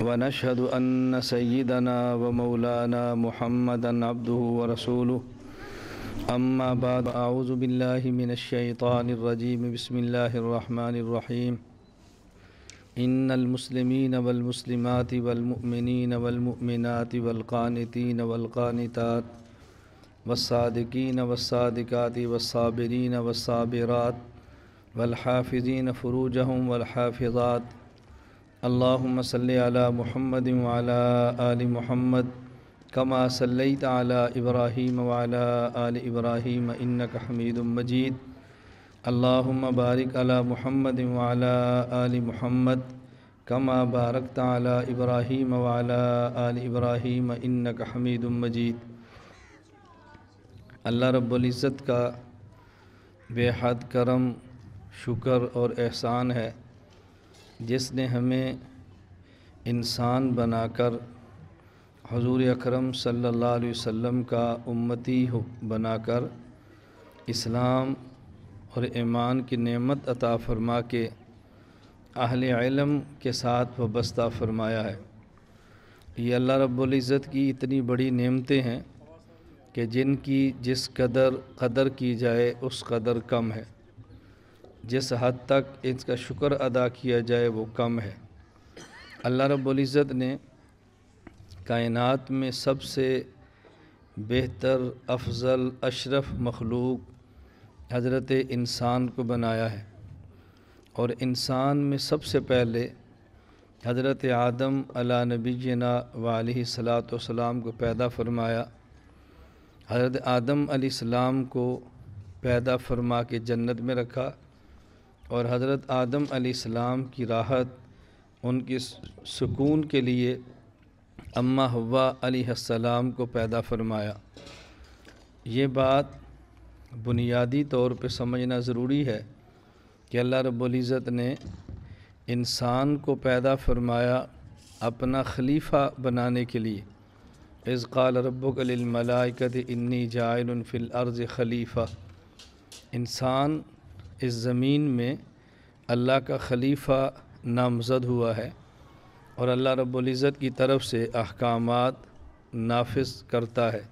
ونشهد أن سيدنا ومولانا محمدا عبده ورسوله أما بعد أعوذ بالله من الشيطان الرجيم بسم الله الرحمن الرحيم إن المسلمين والمسلمات والمؤمنين والمؤمنات والقانتين والقانتات والصادقين والصادقات والصابرين والصابرات والحافظين فروجهم والحافظات على محمد وعلى ال محمد كما صليت على ابراهيم وعلى आल ابراهيم انك حميد मजीद اللهم بارك على محمد وعلى ال محمد كما बारक على ابراهيم وعلى आल ابراهيم انك حميد मजीद अल्लाह रब्ज़त का बेहद करम शुक्र और एहसान है जिसने हमें इंसान बनाकर हजूर अकरम सल्लल्लाहु अलैहि वसल्लम का उम्मती बनाकर इस्लाम और ईमान की नेमत अता फरमा के अहल इलम के साथ वस्ता फरमाया है ये अल्लाह रब्ज़त की इतनी बड़ी नेमतें हैं कि जिनकी जिस कदर कदर की जाए उस कदर कम है जिस हद तक इसका शुक्र अदा किया जाए वो कम है अल्लाह रब्ज़त ने कायनात में सबसे बेहतर अफजल अशरफ मखलूक हज़रत इंसान को बनाया है और इंसान में सबसे पहले हज़रत आदम अला नबीना वाली सलाम को पैदा फरमाया हज़रत आदम सलाम को पैदा फरमा के जन्नत में रखा और हज़रत आदम अलैहिस्सलाम की राहत उनके सुकून के लिए अम्मा हवा अलैहिस्सलाम को पैदा फरमाया ये बात बुनियादी तौर पे समझना ज़रूरी है कि अल्लाह रब्ज़त ने इंसान को पैदा फरमाया अपना खलीफा बनाने के लिए इस काल रब्बुकलमलाकत इन्नी जायन फ़िल अर्ज़ खलीफ़ा इंसान इस ज़मीन में अल्लाह का खलीफा नामज़द हुआ है और अल्लाह रब्ज़त की तरफ से अहकाम नाफिस करता है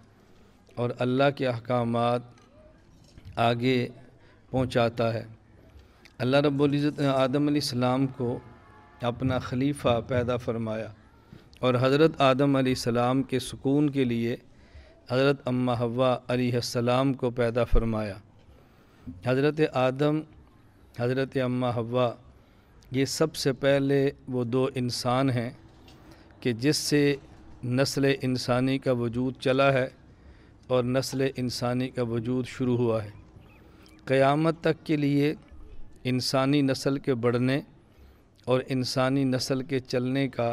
और अल्लाह के अहकाम आगे पहुँचाता है अल्लाह रब्ज़त ने आदम सलाम को अपना खलीफा पैदा फरमाया और हज़रत आदम सलाम के सुकून के लिए हज़रत अम्मा हवा सलाम को पैदा फरमाया हज़रत आदम हज़रत अम्मा हवा ये सबसे पहले वो दो इंसान हैं कि जिससे नस्ल इंसानी का वजूद चला है और नस्ल इंसानी का वजूद शुरू हुआ है क़यामत तक के लिए इंसानी नस्ल के बढ़ने और इंसानी नस्ल के चलने का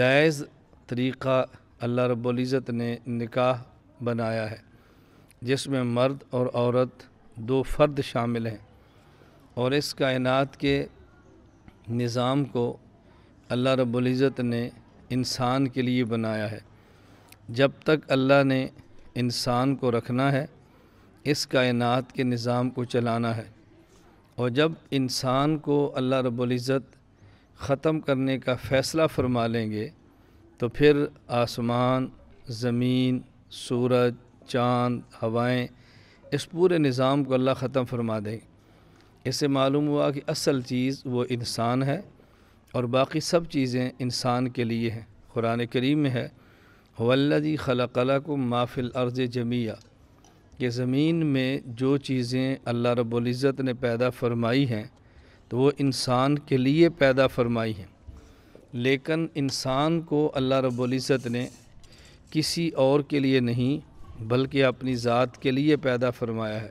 जायज़ तरीक़ा अल्लाह रब्ज़त ने निकाह बनाया है जिसमें मर्द और औरत दो फ़र्द शामिल हैं और इस कायनात के निज़ाम को अल्लाह रब्ज़त ने इंसान के लिए बनाया है जब तक अल्लाह ने इंसान को रखना है इस कायनात के निज़ाम को चलाना है और जब इंसान को अल्लाह रब्ज़त ख़त्म करने का फ़ैसला फरमा लेंगे तो फिर आसमान ज़मीन सूरज चाँद हवाएँ इस पूरे निज़ाम को अल्लाह ख़त्म फरमा दें इससे मालूम हुआ कि असल चीज़ वो इंसान है और बाकी सब चीज़ें इंसान के लिए हैं क़ुरान करीम में है वल्लि खलकला को माफिल अर्ज़ जमिया कि ज़मीन में जो चीज़ें अल्लाह रब्ज़त ने पैदा फरमाई हैं तो वो इंसान के लिए पैदा फरमाई हैं लेकिन इंसान को अल्लाह रब्ज़त ने किसी और के लिए नहीं बल्कि अपनी ज़ात के लिए पैदा फरमाया है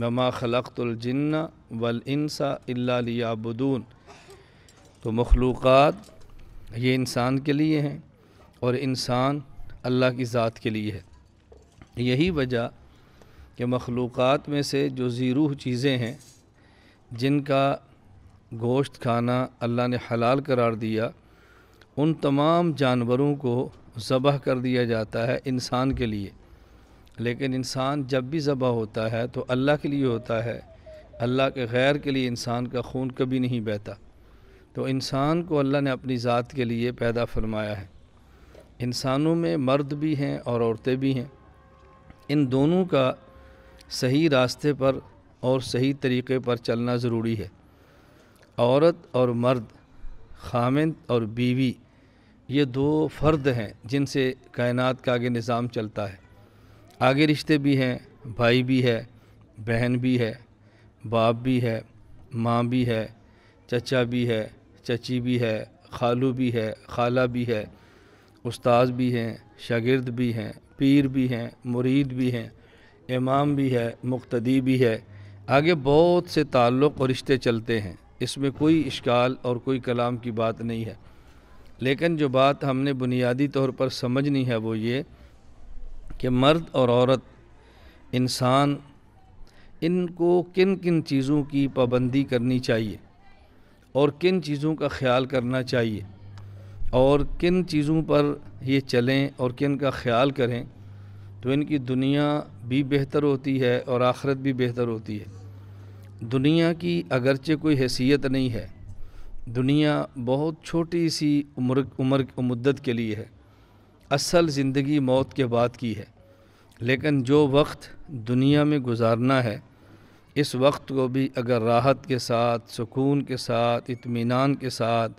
ममा खलकतुलजन्ना वलनसा अल्लाबदून तो मखलूक़ ये इंसान के लिए हैं और इंसान अल्लाह की ज़ात के लिए है यही वजह कि मखलूक़ात में से जो ज़ीरूह चीज़ें हैं जिनका गोश्त खाना अल्लाह ने हलाल करार दिया उन तमाम जानवरों को ज़बह कर दिया जाता है इंसान के लिए लेकिन इंसान जब भी ज़बह होता है तो अल्लाह के लिए होता है अल्लाह के गैर के लिए इंसान का खून कभी नहीं बहता तो इंसान को अल्लाह ने अपनी ज़ात के लिए पैदा फरमाया है इंसानों में मर्द भी हैं और औरतें भी हैं इन दोनों का सही रास्ते पर और सही तरीक़े पर चलना ज़रूरी है औरत और मर्द खामिंद और बीवी ये दो फ़र्द हैं जिनसे कायनात का आगे निज़ाम चलता है आगे रिश्ते भी हैं भाई भी है बहन भी है बाप भी है माँ भी है चचा भी है चची भी है खालू भी है खाला भी है उस्ताद भी हैं शागिर्द भी हैं पीर भी हैं मुरीद भी हैं इमाम भी है मुख्तदी भी है आगे बहुत से ताल्लुक़ और रिश्ते चलते हैं इसमें कोई इश्काल और कोई कलाम की बात नहीं है लेकिन जो बात हमने बुनियादी तौर पर समझनी है वो ये कि मर्द और औरत इंसान इनको किन किन चीज़ों की पाबंदी करनी चाहिए और किन चीज़ों का ख्याल करना चाहिए और किन चीज़ों पर ये चलें और किन का ख्याल करें तो इनकी दुनिया भी बेहतर होती है और आखरत भी बेहतर होती है दुनिया की अगरचे कोई हैसियत नहीं है दुनिया बहुत छोटी सी उम्र उम्र मुद्दत के लिए है असल ज़िंदगी मौत के बाद की है लेकिन जो वक्त दुनिया में गुजारना है इस वक्त को भी अगर राहत के साथ सुकून के साथ इत्मीनान के साथ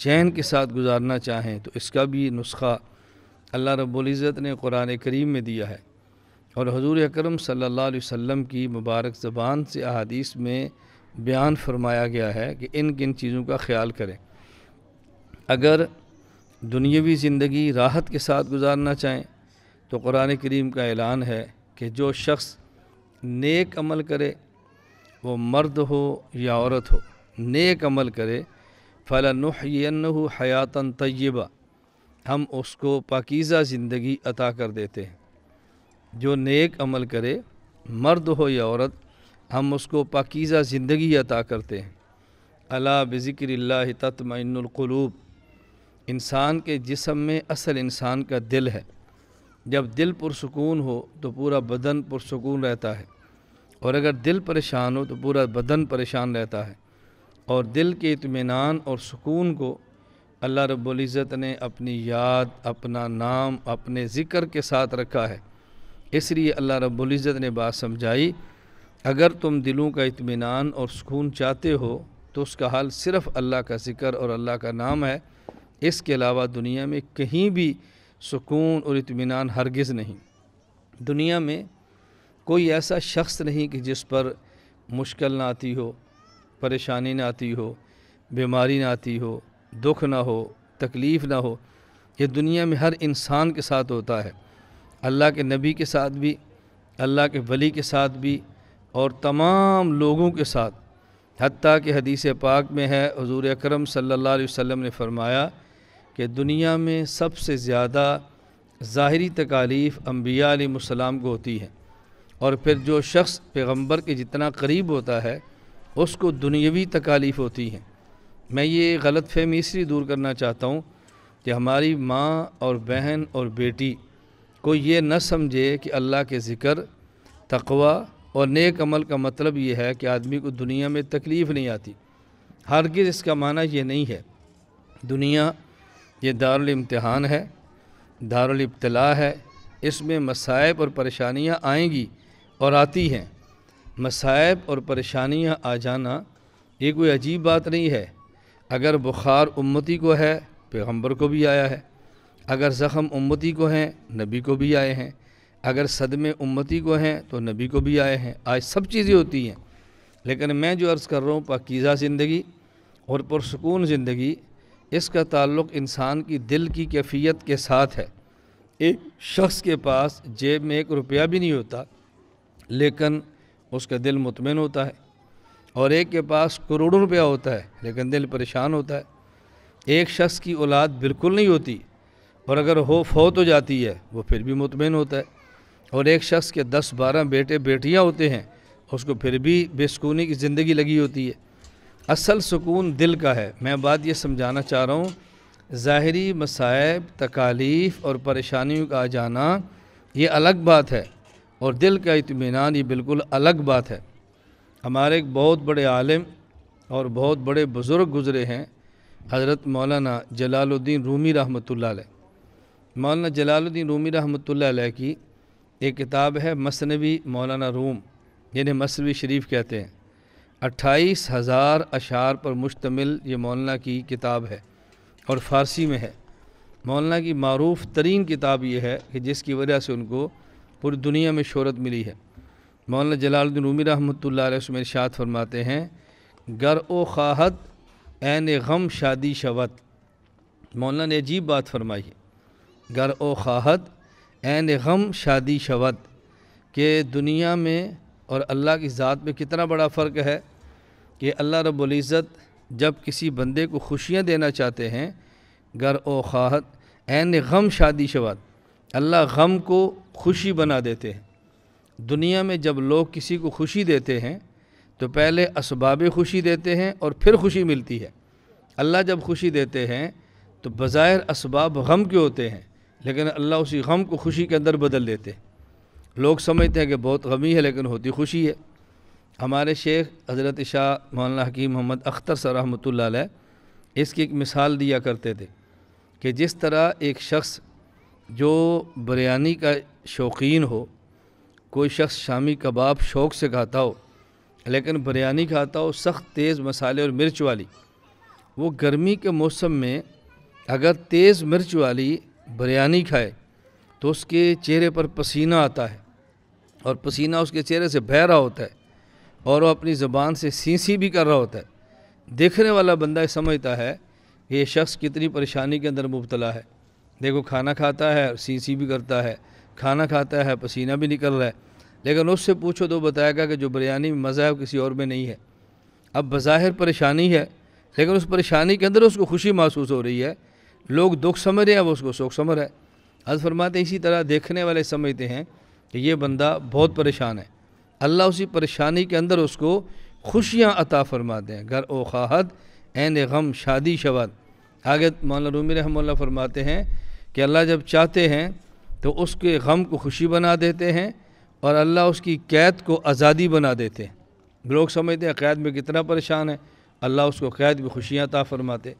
चैन के साथ गुजारना चाहें तो इसका भी नुस्खा अल्लाह रब्ज़त ने कुरान करीम में दिया है और हजूर अक्रम सल्ला वसल्लम की मुबारक ज़बान से अहादीस में बयान फरमाया गया है कि इन किन चीज़ों का ख्याल करें अगर दुनियावी ज़िंदगी राहत के साथ गुजारना चाहें तो कुरान करीम का ऐलान है कि जो शख्स नेक अमल करे वो मर्द हो या औरत हो नेक अमल करे फ़लानहनु हयाता तय्यबा हम उसको पाकिज़ा ज़िंदगी अता कर देते हैं जो नेक अमल करे मर्द हो या औरत हम उसको पाकिज़ा ज़िंदगी अता करते हैं अला बज़िक्र तत्मिनकलूब इंसान के जिसम में असल इंसान का दिल है जब दिल पुरसकून हो तो पूरा बदन पुरसकून रहता है और अगर दिल परेशान हो तो पूरा बदन परेशान रहता है और दिल के इतमान और सुकून को अल्लाह रब्ज़त ने अपनी याद अपना नाम अपने ज़िक्र के साथ रखा है इसलिए अल्लाह रबुल्ज़त ने बात समझाई अगर तुम दिलों का इतमान और सुकून चाहते हो तो उसका हाल सिर्फ़ अल्लाह का ज़िक्र और अल्लाह का नाम है इसके अलावा दुनिया में कहीं भी सुकून और इतमान हरगिज़ नहीं दुनिया में कोई ऐसा शख्स नहीं कि जिस पर मुश्किल ना आती हो परेशानी ना आती हो बीमारी ना आती हो दुख ना हो तकलीफ़ ना हो ये दुनिया में हर इंसान के साथ होता है अल्लाह के नबी के साथ भी अल्लाह के वली के साथ भी और तमाम लोगों के साथ हती कि हदीस पाक में है हजूर अक्रम सल्ला वसम ने फ़रमाया कि दुनिया में सबसे ज़्यादा ज़ाहरी तकालीफ़ अम्बिया आलम को होती है और फिर जो शख्स पैगम्बर के जितना करीब होता है उसको दुनियावी तकालीफ़ होती हैं मैं ये गलत फहमी इसलिए दूर करना चाहता हूँ कि हमारी माँ और बहन और बेटी को ये न समझे कि अल्लाह के ज़िक्र तकवा और नेक अमल का मतलब ये है कि आदमी को दुनिया में तकलीफ़ नहीं आती हरगिज़ इसका माना ये नहीं है दुनिया ये दारुल है दारुल है इसमें मसायब और परेशानियाँ आएंगी और आती हैं मसायब और परेशानियाँ आ जाना ये कोई अजीब बात नहीं है अगर बुखार उम्मती को है पैगम्बर को भी आया है अगर ज़ख़म उम्मती को हैं नबी को भी आए हैं अगर सदमे उम्मती को हैं तो नबी को भी आए हैं आज सब चीज़ें होती हैं लेकिन मैं जो अर्ज़ कर रहा हूँ पाकिज़ा ज़िंदगी और पुरसकून ज़िंदगी इसका ताल्लुक इंसान की दिल की कैफियत के साथ है एक शख्स के पास जेब में एक रुपया भी नहीं होता लेकिन उसका दिल मुतमिन होता है और एक के पास करोड़ों रुपया होता है लेकिन दिल परेशान होता है एक शख्स की औलाद बिल्कुल नहीं होती और अगर हो फौत हो जाती है वो फिर भी मुतमिन होता है और एक शख्स के दस बारह बेटे बेटियाँ होते हैं उसको फिर भी बेसकूनी की ज़िंदगी लगी होती है असल सुकून दिल का है मैं बात यह समझाना चाह रहा हूँ ज़ाहरी मसायब तकालीफ़ और परेशानियों का आ जाना ये अलग बात है और दिल का इतमान ये बिल्कुल अलग बात है हमारे एक बहुत बड़े आलिम और बहुत बड़े बुज़ुर्ग गुज़रे हैं हज़रत मौलाना जलालुद्दीन रूमी रहमत मौलाना जलालुद्दीन रूमी रहमत की एक किताब है मसनवी मौलाना रूम जिन्हें मसनवी शरीफ कहते हैं अट्ठाईस हज़ार अशार पर मुश्तमिल ये मौलाना की किताब है और फ़ारसी में है मौलाना की मरूफ़ तरीन किताब ये है कि जिसकी वजह से उनको पूरी दुनिया में शहरत मिली है मौलाना जलालुद्दीन रूमी रहमत उसमें इर्शाद फरमाते हैं गर ओ खाहत एन गम शादी शवत मौलाना ने अजीब बात फरमाई है गर ओ खाहत एन गम शादी शवत के दुनिया में और अल्लाह की ज़ात में कितना बड़ा फ़र्क है कि अल्लाह रब्ज़त जब किसी बंदे को खुशियाँ देना चाहते हैं गर ओ खाहत एन गम शादी शवाद अल्लाह गम को खुशी बना देते हैं दुनिया में जब लोग किसी को खुशी देते हैं तो पहले इसबाब खुशी देते हैं और फिर खुशी मिलती है अल्लाह जब खुशी देते हैं तो बज़ाहिर इसबाब गम के होते हैं लेकिन अल्लाह उसी गम को खुशी के अंदर बदल देते हैं लोग समझते हैं कि बहुत गमी है लेकिन होती खुशी है हमारे शेख हज़रत शाह मौलाना हकीम मोहम्मद अख्तर सर रहमत इसकी एक मिसाल दिया करते थे कि जिस तरह एक शख्स जो बिरयानी का शौकीन हो कोई शख्स शामी कबाब शौक़ से खाता हो लेकिन बिरयानी खाता हो सख्त तेज़ मसाले और मिर्च वाली वो गर्मी के मौसम में अगर तेज़ मिर्च वाली बिरयानी खाए तो उसके चेहरे पर पसीना आता है और पसीना उसके चेहरे से बह रहा होता है और वो अपनी ज़बान से सीसी भी कर रहा होता है देखने वाला बंदा समझता है कि ये शख्स कितनी परेशानी के अंदर मुबतला है देखो खाना खाता है और सीसी भी करता है खाना खाता है पसीना भी निकल रहा है लेकिन उससे पूछो तो बताएगा कि जो बिरयानी में मज़ा है वो किसी और में नहीं है अब बज़ाहिर परेशानी है लेकिन उस परेशानी के अंदर उसको खुशी महसूस हो रही है लोग दुख समझ रहे हैं वो उसको सुख समझ रहे हैं हज फरमाते इसी तरह देखने वाले समझते हैं कि ये बंदा बहुत परेशान है अल्लाह उसी परेशानी के अंदर उसको खुशियाँ अता फरमाते हैं घर ओ खाहत एन गम शादी शवद आगे मौलाना रूमी रहमल फरमाते हैं कि अल्लाह जब चाहते हैं तो उसके गम को खुशी बना देते हैं और अल्लाह उसकी कैद को आज़ादी बना देते हैं लोग समझते हैं कैद में कितना परेशान है अल्लाह उसको कैद में खुशियाँ ता फरमाते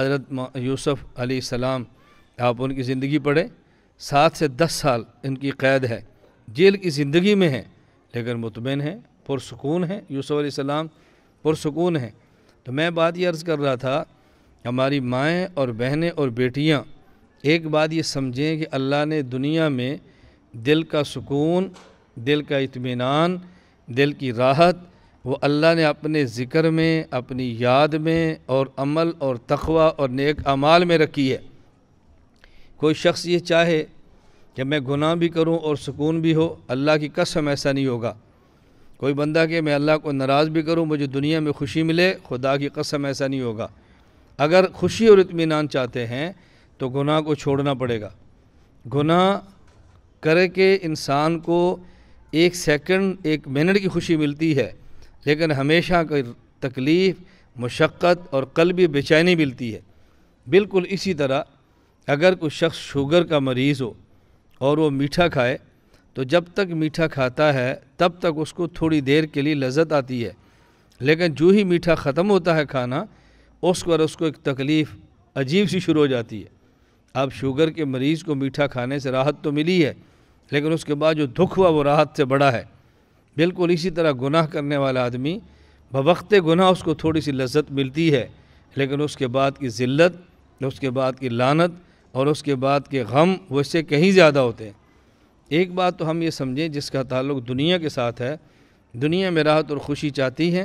हज़रत यूसुफ़ आप उनकी ज़िंदगी पढ़ें सात से दस साल इनकी कैद है जेल की ज़िंदगी में है लेकिन मुतमिन है पुरसकून है यूसुफ़ सलाम पुरसकून है तो मैं बात ये अर्ज़ कर रहा था हमारी माएँ और बहनें और बेटियाँ एक बात ये समझें कि अल्लाह ने दुनिया में दिल का सुकून दिल का इत्मीनान दिल की राहत वो अल्लाह ने अपने ज़िक्र में अपनी याद में और अमल और तखवा और नेक अमाल में रखी है कोई शख्स ये चाहे कि मैं गुनाह भी करूं और सुकून भी हो अल्लाह की कसम ऐसा नहीं होगा कोई बंदा कि मैं अल्लाह को नाराज़ भी करूं मुझे दुनिया में खुशी मिले खुदा की कसम ऐसा नहीं होगा अगर खुशी और इतमान चाहते हैं तो गुनाह को छोड़ना पड़ेगा गुनाह करके इंसान को एक सेकंड एक मिनट की खुशी मिलती है लेकिन हमेशा कोई तकलीफ़ मशक्क़त और कलबी बेचैनी मिलती है बिल्कुल इसी तरह अगर कोई शख्स शुगर का मरीज़ हो और वो मीठा खाए तो जब तक मीठा खाता है तब तक उसको थोड़ी देर के लिए लज्जत आती है लेकिन जो ही मीठा ख़त्म होता है खाना उस पर उसको एक तकलीफ़ अजीब सी शुरू हो जाती है अब शुगर के मरीज़ को मीठा खाने से राहत तो मिली है लेकिन उसके बाद जो दुख हुआ वो राहत से बड़ा है बिल्कुल इसी तरह गुनाह करने वाला आदमी बवक्त गुनाह उसको थोड़ी सी लज्जत मिलती है लेकिन उसके बाद की ज़िल्त उसके बाद की लानत और उसके बाद के गम वो इससे कहीं ज़्यादा होते हैं एक बात तो हम ये समझें जिसका ताल्लुक दुनिया के साथ है दुनिया में राहत और खुशी चाहती है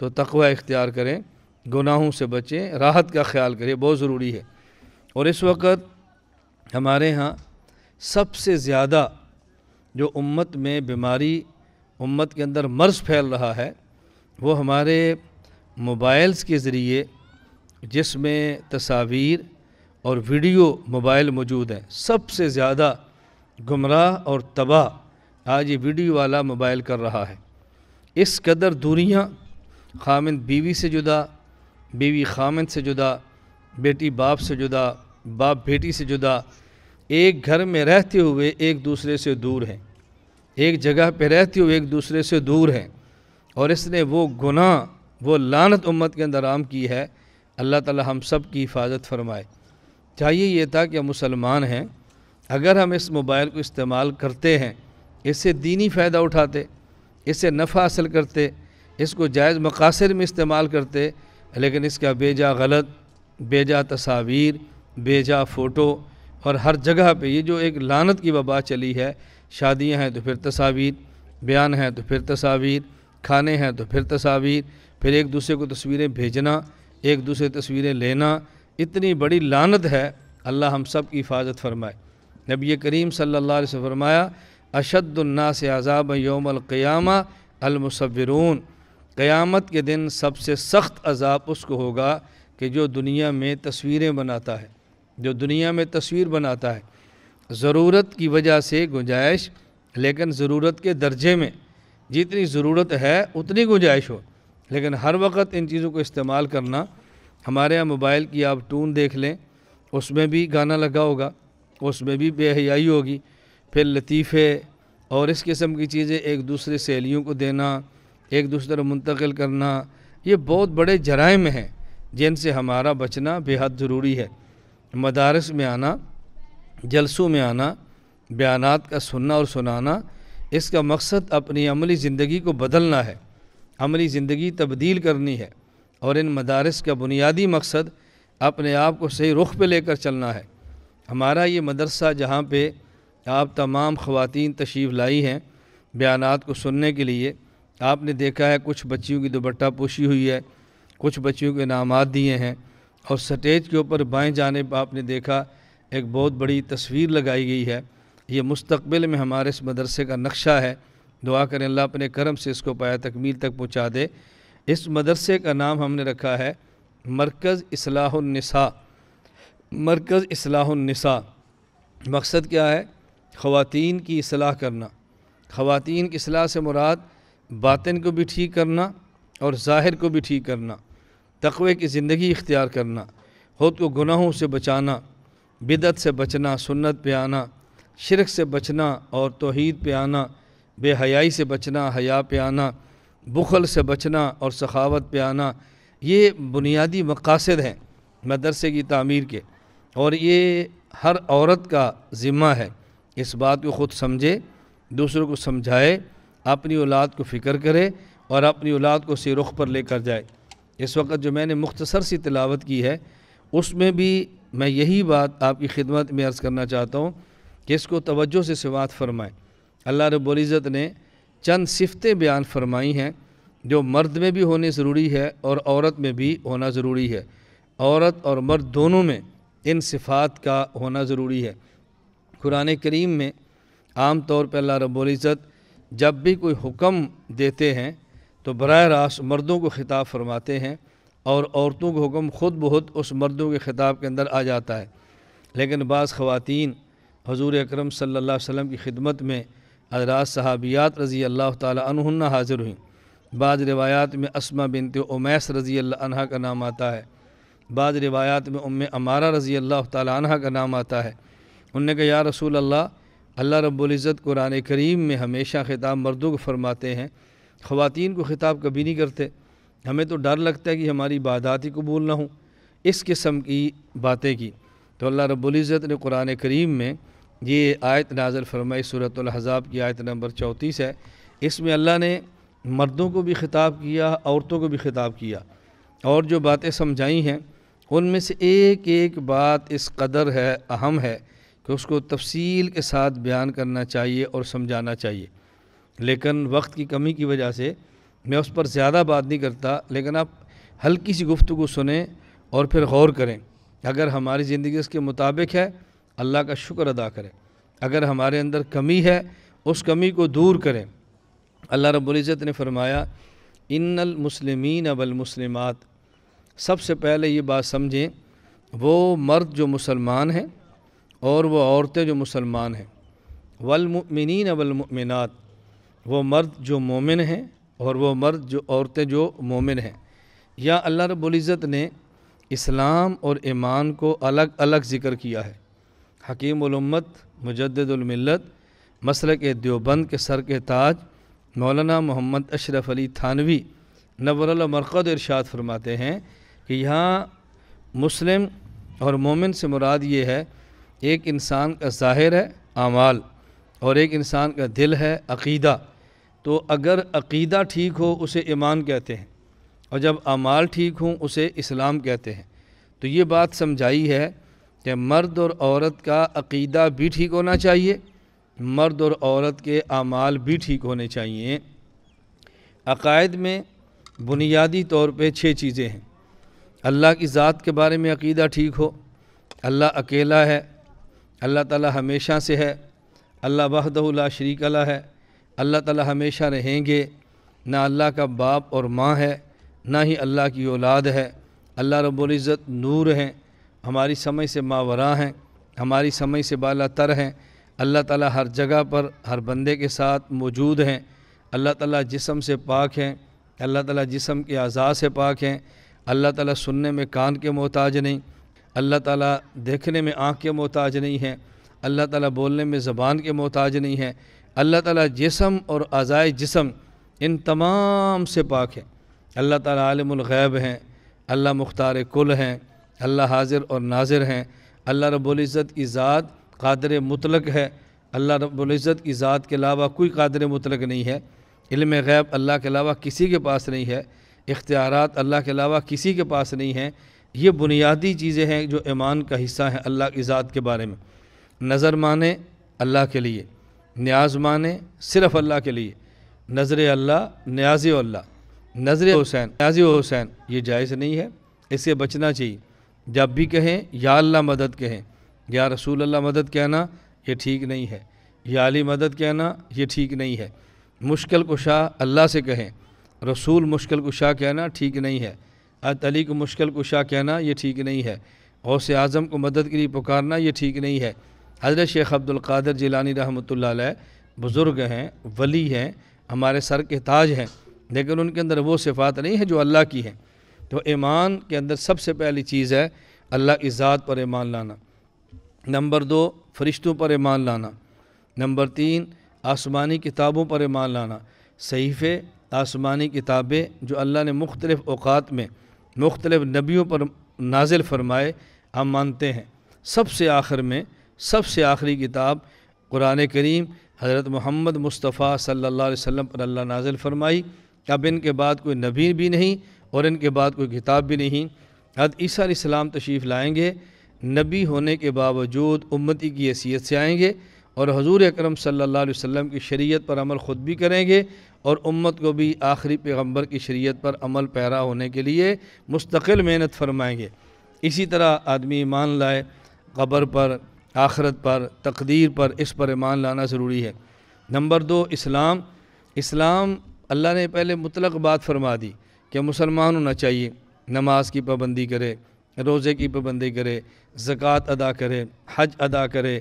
तो तकवा इख्तियार करें गुनाहों से बचें राहत का ख्याल करें बहुत ज़रूरी है और इस वक्त हमारे यहाँ सबसे ज़्यादा जो उम्मत में बीमारी उम्मत के अंदर मर्ज़ फैल रहा है वो हमारे मोबाइल्स के ज़रिए जिसमें तस्वीर और वीडियो मोबाइल मौजूद हैं सबसे ज़्यादा गुमराह और तबाह आज ये वीडियो वाला मोबाइल कर रहा है इस कदर दूरियाँ खामन बीवी से जुदा बीवी खामन से जुदा बेटी बाप से जुदा बाप बेटी से जुदा एक घर में रहते हुए एक दूसरे से दूर हैं एक जगह पर रहते हुए एक दूसरे से दूर हैं और इसने वो गुनाह वो लानत उम्मत के अंदर आम की है अल्लाह ताला हम सब की हिफाजत फरमाए चाहिए तो ये था कि हम मुसलमान हैं अगर हम इस मोबाइल को इस्तेमाल करते हैं इससे दीनी फ़ायदा उठाते इससे नफ़ा हासिल करते इसको जायज़ मकासद में इस्तेमाल करते लेकिन इसका बेजा गलत बेजा तस्वीर बेजा फ़ोटो और हर जगह पे ये जो एक लानत की वबा चली है शादियां हैं तो फिर तस्वीर बयान हैं तो फिर तस्वीर खाने हैं तो फिर तस्वीर फिर एक दूसरे को तस्वीरें भेजना एक दूसरे तस्वीरें लेना इतनी बड़ी लानत है अल्लाह हम सब की हिफाजत फरमाए नबी करीम सल्ला से फरमाया अशदुल्ना से अजाब योमलक़्यामा अलमसवरून क़यामत के दिन सबसे सख्त अजाब उसको होगा कि जो दुनिया में तस्वीरें बनाता है जो दुनिया में तस्वीर बनाता है ज़रूरत की वजह से गुंजाइश लेकिन ज़रूरत के दर्जे में जितनी ज़रूरत है उतनी गुंजाइश हो लेकिन हर वक्त इन चीज़ों को इस्तेमाल करना हमारे यहाँ मोबाइल की आप टून देख लें उसमें भी गाना लगा होगा उसमें भी बेहयाई होगी फिर लतीफ़े और इस किस्म की चीज़ें एक दूसरे सहेलियों को देना एक दूसरे तरफ मुंतकिल करना ये बहुत बड़े जराइम हैं जिनसे हमारा बचना बेहद ज़रूरी है मदारस में आना जलसों में आना बयान का सुनना और सुनाना इसका मकसद अपनी अमली ज़िंदगी को बदलना है अमली ज़िंदगी तब्दील करनी है और इन मदारस का बुनियादी मकसद अपने आप को सही रुख पर लेकर चलना है हमारा ये मदरसा जहाँ पर आप तमाम ख़वातीन तशीफ लाई हैं बयान को सुनने के लिए आपने देखा है कुछ बच्चियों की दुपट्टा पोशी हुई है कुछ बच्चियों के इनाम दिए हैं और स्टेज के ऊपर बाएँ जाने पर आपने देखा एक बहुत बड़ी तस्वीर लगाई गई है ये मुस्तबिल में हमारे इस मदरसे का नक्शा है दुआ करें अल्लाह अपने करम से इसको पाया तकमील तक पहुँचा दे इस मदरसे का नाम हमने रखा है मरकज़ इसलाहनसा मरकज़ इसलाहनसा मकसद क्या है ख़वान की असलाह करना ख़वान की असलाह से मुराद बातिन को भी ठीक करना और ज़ाहिर को भी ठीक करना तकवे की ज़िंदगी इख्तियार करना खुद को गुनाहों से बचाना बिदत से बचना सुन्नत पे आना शिरक से बचना और तोहद पे आना बेहयाई से बचना हया पे आना बुखल से बचना और सखावत पे आना ये बुनियादी मकासद हैं मदरसे की तमीर के और ये हर औरत का ज़िम्मा है इस बात को ख़ुद समझे दूसरों को समझाए अपनी औलाद को फ़िक्र करे और अपनी औलाद को उसी रुख पर लेकर जाए इस वक्त जो मैंने मुख्तसर सी तिलावत की है उसमें भी मैं यही बात आपकी खिदमत में अर्ज़ करना चाहता हूँ कि इसको तोज्जो से सवात फरमाएँ अल्लाह रब्ज़त ने चंद सिफतें बयान फरमाई हैं जो मर्द में भी होने ज़रूरी है और औरत में भी होना ज़रूरी है औरत और मर्द दोनों में इन सिफात का होना ज़रूरी है कुरान करीम में आम तौर पर अल्लाह रब्ज़त जब भी कोई हुक्म देते हैं तो बर रास्त मर्दों को ख़िताब फरमाते हैं और औरतों का हुक्म ख़ुद बहुत उस मर्दों के ख़िताब के अंदर आ जाता है लेकिन बाज़ ख़वातीन हजूर अक्रम सल्ला वसम की खिदमत में हजरात सहाबियात रज़ी अल्लाह तहन हाज़िर हुई बाज़ रवायात में असमा बिनत उमैस रज़ी अल्लाह का नाम आता है बाज रवायात में उम अमारा रज़ी अल्लाह तह का नाम आता है उनने कहा या रसूल अल्लाह अल्लाह रब्ज़त कुरान करीम में हमेशा ख़िताब मर्दों को फरमाते हैं ख़वातीन को ख़िताब कभी नहीं करते हमें तो डर लगता है कि हमारी बादात ही कबूल ना हो इस किस्म की बातें की तो अल्लाह रब्ज़त ने कुरान करीम में ये आयत नाजर फरमाई सूरत सूरतलहज़ाब की आयत नंबर चौंतीस है इसमें अल्लाह ने मर्दों को भी ख़िताब किया औरतों को भी ख़िताब किया और जो बातें समझाई हैं उनमें से एक एक बात इस कदर है अहम है कि उसको तफसील के साथ बयान करना चाहिए और समझाना चाहिए लेकिन वक्त की कमी की वजह से मैं उस पर ज़्यादा बात नहीं करता लेकिन आप हल्की सी गुफ्तु को सुने और फिर गौर करें अगर हमारी ज़िंदगी इसके मुताबिक है अल्लाह का शुक्र अदा करें अगर हमारे अंदर कमी है उस कमी को दूर करें अल्लाह रब्ज़त ने फरमाया इन मुसलमिन अबलमसलमत सबसे पहले ये बात समझें वो मर्द जो मुसलमान हैं और वो औरतें जो मुसलमान हैं वलमिन अबलमिनत वो मर्द जो मोमिन हैं और वो मर्द जो औरतें जो मोमिन हैं या अल्लाह रब्ज़त ने इस्लाम और ईमान को अलग अलग ज़िक्र किया है हकीमत मुजदमिलत मसल के देवबंद के सर के ताज मौलाना मोहम्मद अशरफ अली थानवी नवरमरकद इरशाद फरमाते हैं कि यहाँ मुस्लिम और मोमिन से मुराद ये है एक इंसान का ज़ाहिर है आमाल और एक इंसान का दिल है अकीदा तो अगर अकीदा ठीक हो उसे ईमान कहते हैं और जब अमाल ठीक हों उसे इस्लाम कहते हैं तो ये बात समझाई है कि मर्द और औरत का अकीदा भी ठीक होना चाहिए मर्द और औरत के अमाल भी ठीक होने चाहिए अकायद में बुनियादी तौर पे छः चीज़ें हैं अल्लाह की ज़ात के बारे में अकीदा ठीक हो अल्लाह अकेला है अल्लाह ताला हमेशा से है अल्लाह वहदला शरीक अला है अल्लाह ताला हमेशा रहेंगे ना अल्लाह का बाप और माँ है ना ही अल्लाह की औलाद है अल्लाह रब्ज़त नूर हैं हमारी समय से मावरा हैं हमारी समय से बाला तर हैं अल्लाह ताला हर जगह पर हर बंदे के साथ मौजूद हैं अल्लाह ताला जिसम से पाक हैं अल्लाह ताला जिसम के अज़ा से पाक हैं अल्लाह ताला सुनने में कान के मोहताज नहीं अल्लाह ताला देखने में आँख के मोहताज नहीं हैं अल्लाह ताला बोलने में ज़बान के मोहताज नहीं हैं अल्लाह ताला जिसम और अज़ाय जिसम इन तमाम से पाक हैं अल्लाह ताला आलमगैब हैं अल्लाह मुख्तार कुल हैं अल्लाह हाजिर और नाजिर हैं अल्लाह रब्ज़त की ज़ात कादर मुतलक है अल्लाह रब्ज़त की ज़ात के अलावा कोई कादर मुतलक नहीं है इल्म गैब अल्लाह के अलावा किसी के पास नहीं है इख्तियारत अल्लाह के अलावा किसी के पास नहीं हैं ये बुनियादी चीज़ें हैं जो ईमान का हिस्सा हैं अल्लाह की ज़ात के बारे में नज़र माने अल्लाह के लिए न्याज माने सिर्फ अल्लाह के लिए नज़र अल्लाह न्याज अल्लाह नज़र हुसैन न्याज हुसैन ये जायज़ नहीं है इससे बचना चाहिए जब भी कहें या अल्लाह मदद कहें या रसूल अल्लाह मदद कहना ये ठीक नहीं है या अली मदद कहना ये ठीक नहीं है मुश्किल कुशा अल्लाह से कहें रसूल मुश्किल कुशा कहना ठीक नहीं है अत अली को मुश्किल कुशा कहना ये ठीक नहीं है गौस आज़म को मदद के लिए पुकारना ये ठीक नहीं है हज़रत शेख अब्दुल्कर जिलानी रहमत बुज़ुर्ग हैं वली हैं हमारे सर के ताज हैं लेकिन उनके अंदर वो सिफात नहीं है जो अल्लाह की हैं तो ईमान के अंदर सबसे पहली चीज़ है अल्लाह की जात पर ईमान लाना नंबर दो फरिश्तों पर ईमान लाना नंबर तीन आसमानी किताबों पर ईमान लाना सहीफ़े आसमानी किताबें जो अल्लाह ने मुख्तलिफ़ अवात में मुख्तलिफ़ नबियों पर नाजिल फरमाए हम मानते हैं सबसे आखिर में सबसे आखिरी किताब कुरान करीम हज़रत मोहम्मद मुस्तफ़ा सल्ला वसम पर अल्लाह नाजिल फरमाई अब इनके बाद कोई नबी भी नहीं और इनके बाद कोई किताब भी नहीं हद इस्लाम तशरीफ़ लाएँगे नबी होने के बावजूद उम्मती की हैसियत से आएँगे और हजूर अक्रम सल्ला वसम की शरीय पर अमल ख़ुद भी करेंगे और उम्मत को भी आखिरी पैगम्बर की शरीत पर अमल पैरा होने के लिए मुस्तकिल मेहनत फरमाएँगे इसी तरह आदमी ईमान लाए कब्र पर आखरत पर तकदीर पर इस पर ईमान लाना ज़रूरी है नंबर दो इस्लाम इस्लाम अल्लाह ने पहले मुतलक बात फरमा दी कि मुसलमान होना चाहिए नमाज की पाबंदी करे रोज़े की पाबंदी करे ज़क़़त अदा करे हज अदा करे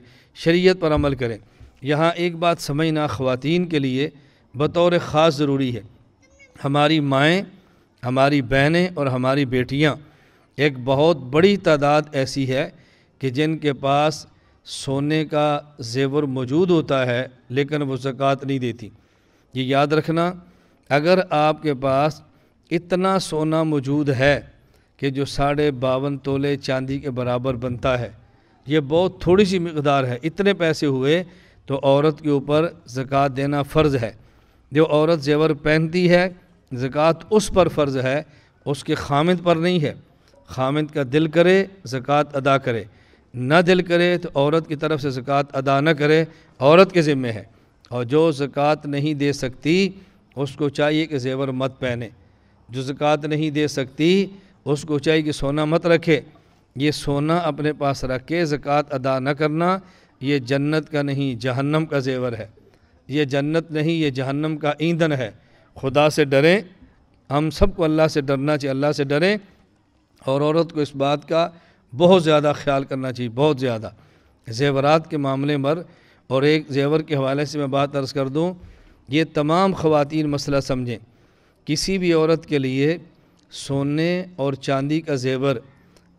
शरीयत पर अमल करे यहाँ एक बात समझना ख़वातीन के लिए बतौर ख़ास ज़रूरी है हमारी माएँ हमारी बहनें और हमारी बेटियाँ एक बहुत बड़ी तादाद ऐसी है कि जिनके पास सोने का जेवर मौजूद होता है लेकिन वो ज़क़़त नहीं देती ये याद रखना अगर आपके पास इतना सोना मौजूद है कि जो साढ़े बावन तोले चांदी के बराबर बनता है ये बहुत थोड़ी सी मकदार है इतने पैसे हुए तो औरत के ऊपर ज़क़़त देना फ़र्ज़ है जो औरत जेवर पहनती है ज़क़़त उस पर फ़र्ज़ है उसके खामिद पर नहीं है खामिद का दिल करे ज़क़़त अदा करे ना दिल करे तो औरत की तरफ से ज़क़़त अदा न करे औरत के ज़िम्मे है और जो ज़क़़त नहीं दे सकती उसको चाहिए कि जेवर मत पहने जो ज़क़़त नहीं दे सकती उसको चाहिए कि सोना मत रखे ये सोना अपने पास रखे के ज़क़़त अदा न करना ये जन्नत का नहीं जहन्नम का जेवर है ये जन्नत नहीं ये जहन्नम का ईंधन है खुदा से डरें हम सबको अल्लाह से डरना चाहिए अल्लाह से डरें और औरत को इस बात का बहुत ज़्यादा ख्याल करना चाहिए बहुत ज़्यादा जेवरात के मामले पर और एक जेवर के हवाले से मैं बात अर्ज़ कर दूँ ये तमाम ख़वान मसला समझें किसी भी औरत के लिए सोने और चांदी का जेवर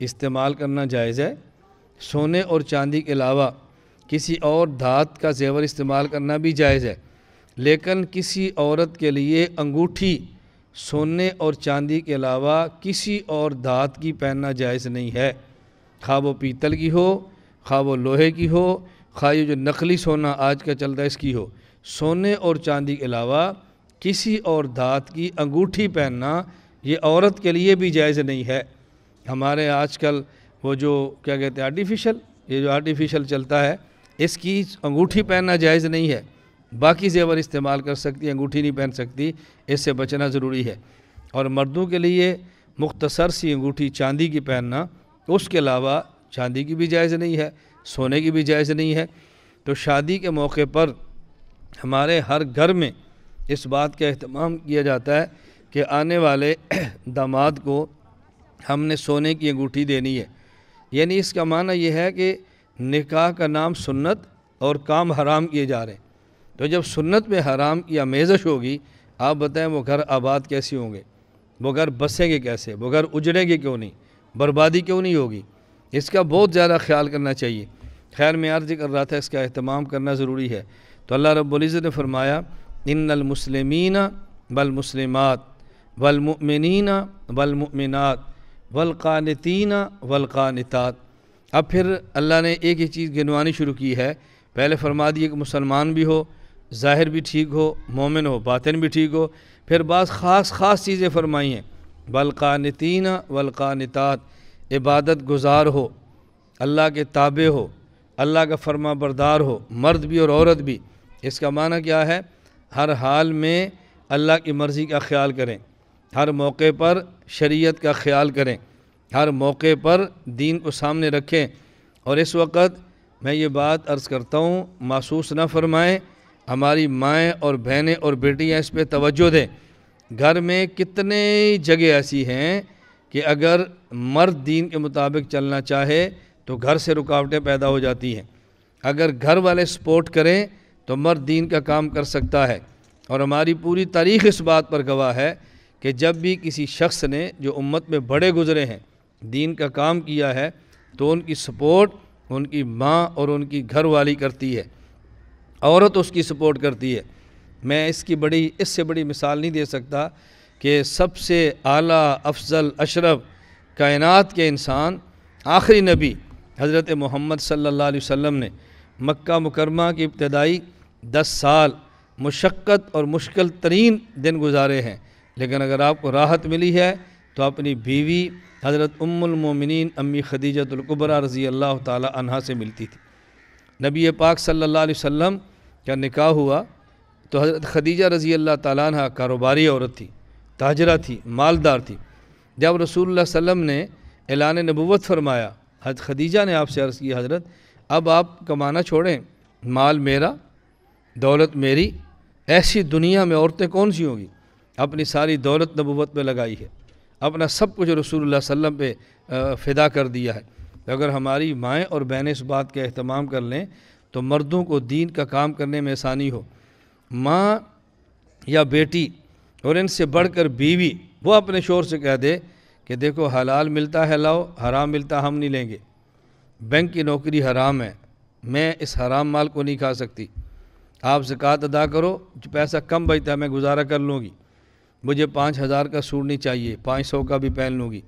इस्तेमाल करना जायज़ है सोने और चांदी के अलावा किसी और धात का जेवर इस्तेमाल करना भी जायज़ है लेकिन किसी औरत के लिए अंगूठी सोने और चांदी के अलावा किसी और धात की पहनना जायज़ नहीं है खा वो पीतल की हो खा वो लोहे की हो खा ये जो नकली सोना आज का चलता है इसकी हो सोने और चांदी के अलावा किसी और दात की अंगूठी पहनना ये औरत के लिए भी जायज़ नहीं है हमारे आजकल वो जो क्या कहते हैं आर्टिफिशियल ये जो आर्टिफिशियल चलता है इसकी अंगूठी पहनना जायज़ नहीं है बाकी जेवर इस्तेमाल कर सकती अंगूठी नहीं पहन सकती इससे बचना ज़रूरी है और मर्दों के लिए मुख्तसर सी अंगूठी चांदी की पहनना उसके अलावा चांदी की भी जायज़ नहीं है सोने की भी जायज़ नहीं है तो शादी के मौके पर हमारे हर घर में इस बात का अहतमाम किया जाता है कि आने वाले दामाद को हमने सोने की अंगूठी देनी है यानी इसका माना यह है कि निकाह का नाम सुन्नत और काम हराम किए जा रहे हैं तो जब सुन्नत में हराम की आमेजश होगी आप बताएं वो घर आबाद कैसे होंगे वो घर बसेंगे कैसे वो घर उजड़ेंगे क्यों नहीं बर्बादी क्यों नहीं होगी इसका बहुत ज़्यादा ख्याल करना चाहिए खैर मैं अर्ज कर रहा था इसका अहतमाम करना ज़रूरी है तो अल्लाह रब्ज़त ने फरमाया इन्नल मुसलमीना बल मुसलमात वलमिनना वलमिनत वलकानतीना वलकानतात अब फिर अल्लाह ने एक ही चीज़ गिनवानी शुरू की है पहले फरमा दिए कि मुसलमान भी हो ज़ाहिर भी ठीक हो मोमिन हो बातिन भी ठीक हो फिर बाज़ ख़ास ख़ास चीज़ें फरमाई हैं वलकानतीना वलकानतात इबादत गुजार हो अल्लाह के ताबे हो अल्लाह का फर्मा बरदार हो मर्द भी और औरत भी इसका माना क्या है हर हाल में अल्लाह की मर्ज़ी का ख्याल करें हर मौके पर शरीयत का ख्याल करें हर मौके पर दीन को सामने रखें और इस वक्त मैं ये बात अर्ज़ करता हूँ महसूस ना फरमाएं हमारी माएँ और बहनें और बेटियाँ इस पर तवज्जो दें घर में कितने जगह ऐसी हैं कि अगर मर्द दीन के मुताबिक चलना चाहे तो घर से रुकावटें पैदा हो जाती हैं अगर घर वाले सपोर्ट करें तो मर्द दीन का काम कर सकता है और हमारी पूरी तारीख इस बात पर गवाह है कि जब भी किसी शख्स ने जो उम्मत में बड़े गुज़रे हैं दीन का काम किया है तो उनकी सपोर्ट उनकी माँ और उनकी घर वाली करती है औरत उसकी सपोर्ट करती है मैं इसकी बड़ी इससे बड़ी मिसाल नहीं दे सकता कि सबसे आला अफजल अशरफ कायनात के इंसान आखिरी नबी हज़रत मोहम्मद सल्लल्लाहु अलैहि वसल्लम ने मक्का मुकरमा की इब्तदाई दस साल मुशक्क़त और मुश्किल तरीन दिन गुजारे हैं लेकिन अगर आपको राहत मिली है तो अपनी बीवी हज़रत उम्मिन अम्मी खदीजतुल्कुबरा रज़ी अल्लाह तहा से मिलती थी नबी पाक सल्ला वम का निकाह हुआ तो हज़रत खदीजा रज़ी अल्लाह तह कारोबारी औरत थी ताजरा थी मालदार थी जब रसूल वसम ने एलान नबूत फरमाया हज खदीजा ने आपसे अर्ज़ की हज़रत अब आप कमाना छोड़ें माल मेरा दौलत मेरी ऐसी दुनिया में औरतें कौन सी होंगी अपनी सारी दौलत नबूत में लगाई है अपना सब कुछ रसूलुल्लाह सल्लम पे फ़िदा कर दिया है तो अगर हमारी माएँ और बहनें इस बात का अहतमाम कर लें तो मर्दों को दीन का काम करने में आसानी हो माँ या बेटी और इनसे बढ़कर बीवी वो अपने शोर से कह दे कि देखो हलाल मिलता है लाओ हराम मिलता हम नहीं लेंगे बैंक की नौकरी हराम है मैं इस हराम माल को नहीं खा सकती आप जक़ात अदा करो जो पैसा कम बचता है मैं गुजारा कर लूँगी मुझे पाँच हज़ार का सूट नहीं चाहिए पाँच सौ का भी पहन लूँगी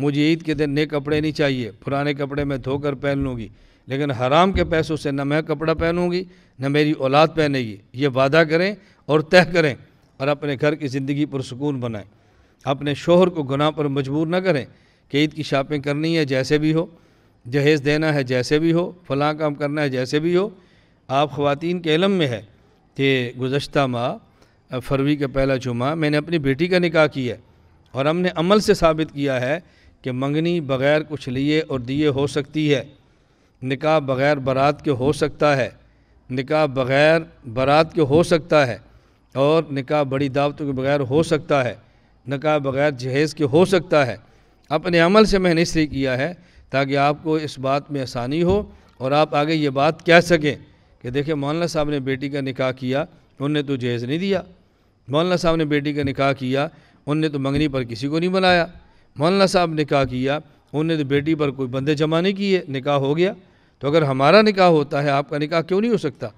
मुझे ईद के दिन नए कपड़े नहीं चाहिए पुराने कपड़े मैं धोकर पहन लूँगी लेकिन हराम के पैसों से न मैं कपड़ा पहनूँगी न मेरी औलाद पहनेगी ये वादा करें और तय करें और अपने घर की ज़िंदगी पर सुकून बनाएँ अपने शोहर को गुनाह पर मजबूर न करें कि ईद की शॉपिंग करनी है जैसे भी हो जहेज़ देना है जैसे भी हो फलां काम करना है जैसे भी हो आप ख़वान के इलम में है कि गुज्त माह फरवरी का पहला जुमा मैंने अपनी बेटी का निकाह किया है और हमने अमल से साबित किया है कि मंगनी बग़ैर कुछ लिए और दिए हो सकती है निकाह बग़ैर बारात के हो सकता है निकाह बग़ैर बारात के हो सकता है और निकाह बड़ी दावतों के बग़ैर हो सकता है निकाह बग़ैर जहेज़ के हो सकता है अपने अमल से मैंने इसलिए किया है ताकि आपको इस बात में आसानी हो और आप आगे ये बात कह सकें कि देखिए मौलाना साहब ने बेटी का निकाह किया उनने तो जहेज़ नहीं दिया मौलाना साहब ने बेटी का निकाह किया उनने तो मंगनी पर किसी को नहीं बनाया मौलाना साहब ने किया उनने तो बेटी पर कोई बंदे जमा नहीं किए निकाह हो गया तो अगर हमारा निकाह होता है आपका निकाह क्यों नहीं हो सकता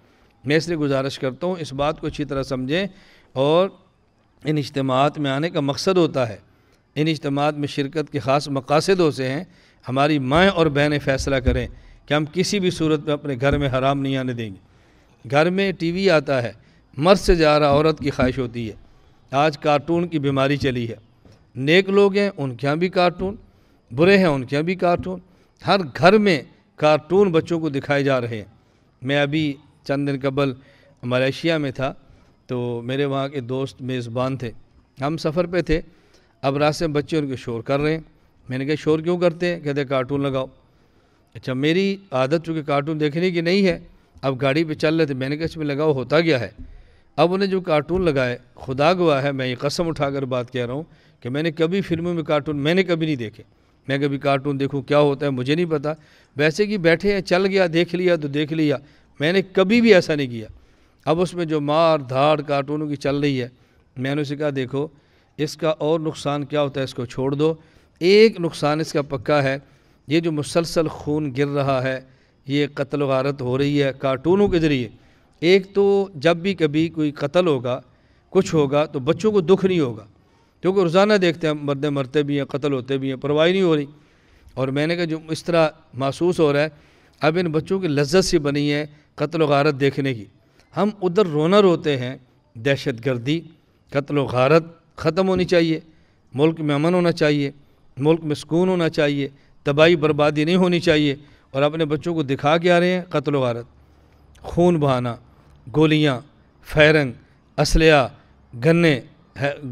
मैं इसलिए गुजारिश करता हूँ इस बात को अच्छी तरह समझें और इन इज्तमात में आने का मकसद होता है इन इज्तमात में शिरकत के ख़ास मकासद होते हैं हमारी माएँ और बहनें फ़ैसला करें कि हम किसी भी सूरत में अपने घर में हराम नहीं आने देंगे घर में टीवी आता है मर्द से जा रहा औरत की ख्वाहिश होती है आज कार्टून की बीमारी चली है नेक लोग हैं उनके यहाँ भी कार्टून बुरे हैं उनके यहाँ भी कार्टून हर घर में कार्टून बच्चों को दिखाए जा रहे हैं मैं अभी चंद दिन कबल मलेशिया में था तो मेरे वहाँ के दोस्त मेज़बान थे हम सफ़र पे थे अब रास्ते में बच्चे उनके शोर कर रहे हैं मैंने कहा शोर क्यों करते हैं कहते कार्टून लगाओ अच्छा मेरी आदत चूँकि कार्टून देखने की नहीं है अब गाड़ी पे चल रहे थे मैंने कहा इसमें लगाओ होता गया है अब उन्हें जो कार्टून लगाए खुदा गुआ है मैं ये कसम उठाकर बात कह रहा हूँ कि मैंने कभी फिल्मों में कार्टून मैंने कभी नहीं देखे मैं कभी कार्टून देखूँ क्या होता है मुझे नहीं पता वैसे कि बैठे हैं चल गया देख लिया तो देख लिया मैंने कभी भी ऐसा नहीं किया अब उसमें जो मार धाड़ कार्टूनों की चल रही है मैंने उसे कहा देखो इसका और नुकसान क्या होता है इसको छोड़ दो एक नुकसान इसका पक्का है ये जो मुसलसल खून गिर रहा है ये कत्ल वारत हो रही है कार्टूनों के ज़रिए एक तो जब भी कभी कोई कत्ल होगा कुछ होगा तो बच्चों को दुख नहीं होगा क्योंकि रोज़ाना देखते हैं मर्द मरते भी हैं कत्ल होते भी हैं परवाही नहीं हो रही और मैंने कहा जो इस तरह महसूस हो रहा है अब इन बच्चों की लज्जत सी बनी है कत्ल वारत देखने की हम उधर रोना रोते हैं दहशत गर्दी कत्ल गारत ख़त्म होनी चाहिए मुल्क में अमन होना चाहिए मुल्क में सुकून होना चाहिए तबाही बर्बादी नहीं होनी चाहिए और अपने बच्चों को दिखा के आ रहे हैं कत्ल वारत खून बहाना गोलियाँ फैरंग असलिया गन्ने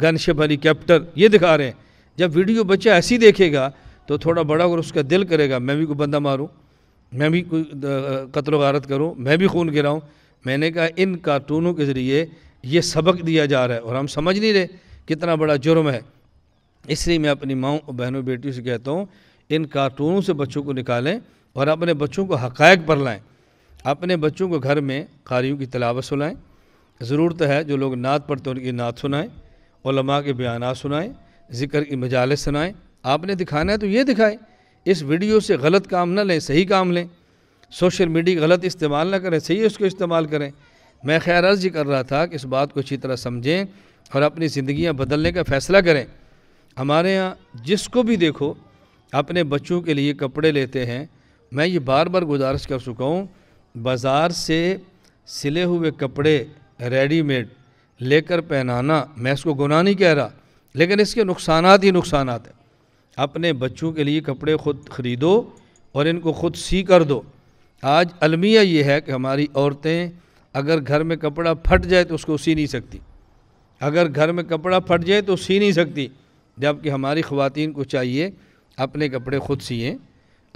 गनशिप हेलीकॉप्टर ये दिखा रहे हैं जब वीडियो बच्चा ऐसी देखेगा तो थोड़ा बड़ा और उसका दिल करेगा मैं भी कोई बंदा मारूँ मैं भी कोई कत्ल वारत करूँ मैं भी खून गिराऊँ मैंने कहा इन कार्टूनों के ज़रिए ये सबक दिया जा रहा है और हम समझ नहीं रहे कितना बड़ा जुर्म है इसलिए मैं अपनी माओ बहनों बेटियों से कहता हूँ इन कार्टूनों से बच्चों को निकालें और अपने बच्चों को हक़ पर लाएँ अपने बच्चों को घर में कारियों की तलावत सुनाएँ ज़रूरत है जो लोग नात पढ़ते उनकी नात सुनाएँ ओलमा के बयान सुनाएँ ज़िक्र की मजालस सुनाएँ आपने दिखाना है तो ये दिखाएँ इस वीडियो से गलत काम ना लें सही काम लें सोशल मीडिया गलत इस्तेमाल ना करें सही उसको इस्तेमाल करें मैं खैर अर्ज कर रहा था कि इस बात को अच्छी तरह समझें और अपनी ज़िंदियाँ बदलने का फ़ैसला करें हमारे यहाँ जिसको भी देखो अपने बच्चों के लिए कपड़े लेते हैं मैं ये बार बार गुजारिश कर चुका हूँ बाज़ार से सिले हुए कपड़े रेडीमेड लेकर पहनाना मैं इसको गुनाह नहीं कह रहा लेकिन इसके नुकसान ही नुकसान हैं अपने बच्चों के लिए कपड़े ख़ुद ख़रीदो और इनको ख़ुद सी कर दो आज अलमिया ये है कि हमारी औरतें अगर घर में कपड़ा फट जाए तो उसको सी नहीं सकती अगर घर में कपड़ा फट जाए तो सी नहीं सकती जबकि हमारी ख़वान को चाहिए अपने कपड़े ख़ुद सिए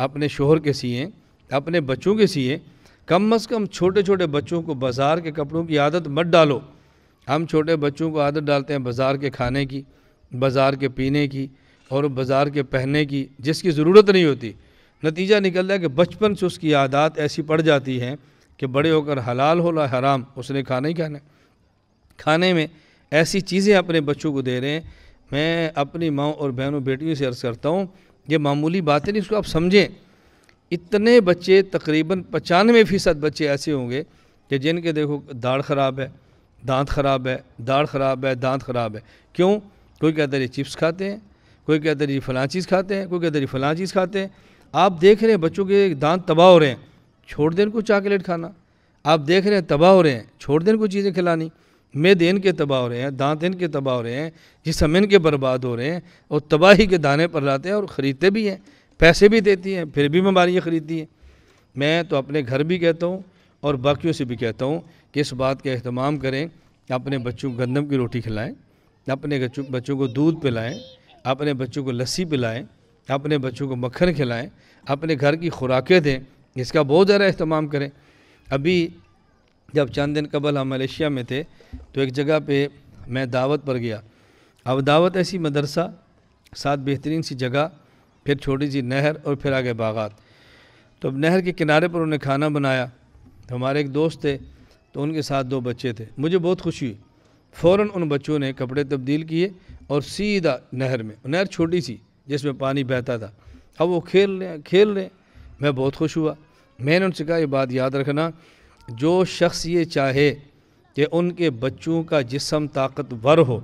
अपने शोहर के सिए अपने बच्चों के सिए कम अज़ कम छोटे छोटे बच्चों को बाज़ार के कपड़ों की आदत मत डालो हम छोटे बच्चों को आदत डालते हैं बाज़ार के खाने की बाज़ार के पीने की और बाज़ार के पहनने की जिसकी ज़रूरत नहीं होती नतीजा निकलता है कि बचपन से उसकी आदत ऐसी पड़ जाती है कि बड़े होकर हलाल हो ला हराम उसने खाना ही खाना खाने में ऐसी चीज़ें अपने बच्चों को दे रहे हैं मैं अपनी माँ और बहनों बेटियों से अर्ज़ करता हूँ ये मामूली बात नहीं उसको आप समझें इतने बच्चे तकरीबन पचानवे फ़ीसद बच्चे ऐसे होंगे कि जिनके देखो दाढ़ ख़राब है दांत ख़राब है दाढ़ ख़राब है दांत ख़राब है क्यों कोई कहता है चिप्स खाते हैं कोई कहता है फ़लाँ चीज़ खाते हैं कोई कहता है फ़लाँ चीज़ खाते हैं आप देख रहे हैं बच्चों के दांत तबाह हो रहे हैं छोड़ दें उनको चॉकलेट खाना आप देख रहे हैं तबाह हो रहे हैं छोड़ दें उनको चीज़ें खिलानी मेद इनके तबाह हो रहे हैं दांत इनके तबाह हो रहे हैं जिसम इनके बर्बाद हो रहे हैं और तबाही के दाने पर लाते हैं और ख़रीदते भी हैं पैसे भी देती हैं फिर भी बीमारियाँ ख़रीदती हैं मैं तो अपने घर भी कहता हूँ और बाकियों से भी कहता हूँ कि इस बात का अहतमाम करें अपने बच्चों को गंदम की रोटी खिलाएँ अपने बच्चों को दूध पिलाएँ अपने बच्चों को लस्सी पिलाएँ अपने बच्चों को मक्खन खिलाएँ अपने घर की खुराकें दें इसका बहुत ज़्यादा अहतमाम करें अभी जब चंद दिन कबल हम मलेशिया में थे तो एक जगह पे मैं दावत पर गया अब दावत ऐसी मदरसा सात बेहतरीन सी जगह फिर छोटी सी नहर और फिर आगे बागात तो अब नहर के किनारे पर उन्हें खाना बनाया तो हमारे एक दोस्त थे तो उनके साथ दो बच्चे थे मुझे बहुत खुशी हुई फ़ौर उन बच्चों ने कपड़े तब्दील किए और सीधा नहर में नहर छोटी सी जिसमें पानी बहता था अब वो खेल रहे खेल रहे हैं मैं बहुत खुश हुआ मैंने उनसे कहा ये बात याद रखना जो शख्स ये चाहे कि उनके बच्चों का जिसम ताकतवर हो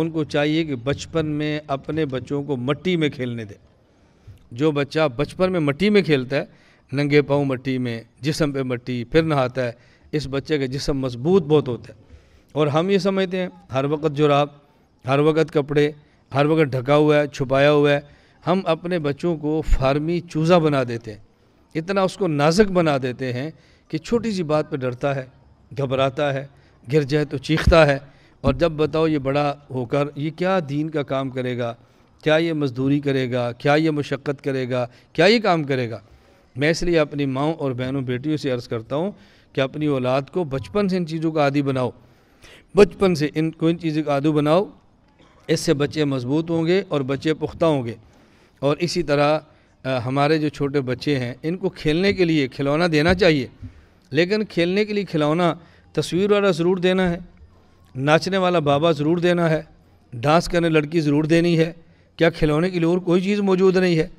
उनको चाहिए कि बचपन में अपने बच्चों को मट्टी में खेलने दें जो बच्चा बचपन में मट्टी में खेलता है नंगे पाँव मट्टी में जिसम पे मट्टी फिर नहाता है इस बच्चे का जिसम मजबूत बहुत होता है और हम ये समझते हैं हर वक्त जुराब हर वक्त कपड़े हर वक्त ढका हुआ है छुपाया हुआ है हम अपने बच्चों को फार्मी चूज़ा बना देते हैं इतना उसको नाजुक बना देते हैं कि छोटी सी बात पर डरता है घबराता है गिर जाए तो चीखता है और जब बताओ ये बड़ा होकर ये क्या दीन का काम करेगा क्या ये मजदूरी करेगा क्या ये मशक्क़त करेगा क्या ये काम करेगा मैं इसलिए अपनी माओ और बहनों बेटियों से अर्ज़ करता हूँ कि अपनी औलाद को बचपन से इन चीज़ों का आदि बनाओ बचपन से इन को इन चीज़ों का आदि बनाओ इससे बच्चे मजबूत होंगे और बच्चे पुख्ता होंगे और इसी तरह हमारे जो छोटे बच्चे हैं इनको खेलने के लिए खिलौना देना चाहिए लेकिन खेलने के लिए खिलौना तस्वीर वाला ज़रूर देना है नाचने वाला बाबा ज़रूर देना है डांस करने लड़की ज़रूर देनी है क्या खिलौने के लिए और कोई चीज़ मौजूद नहीं है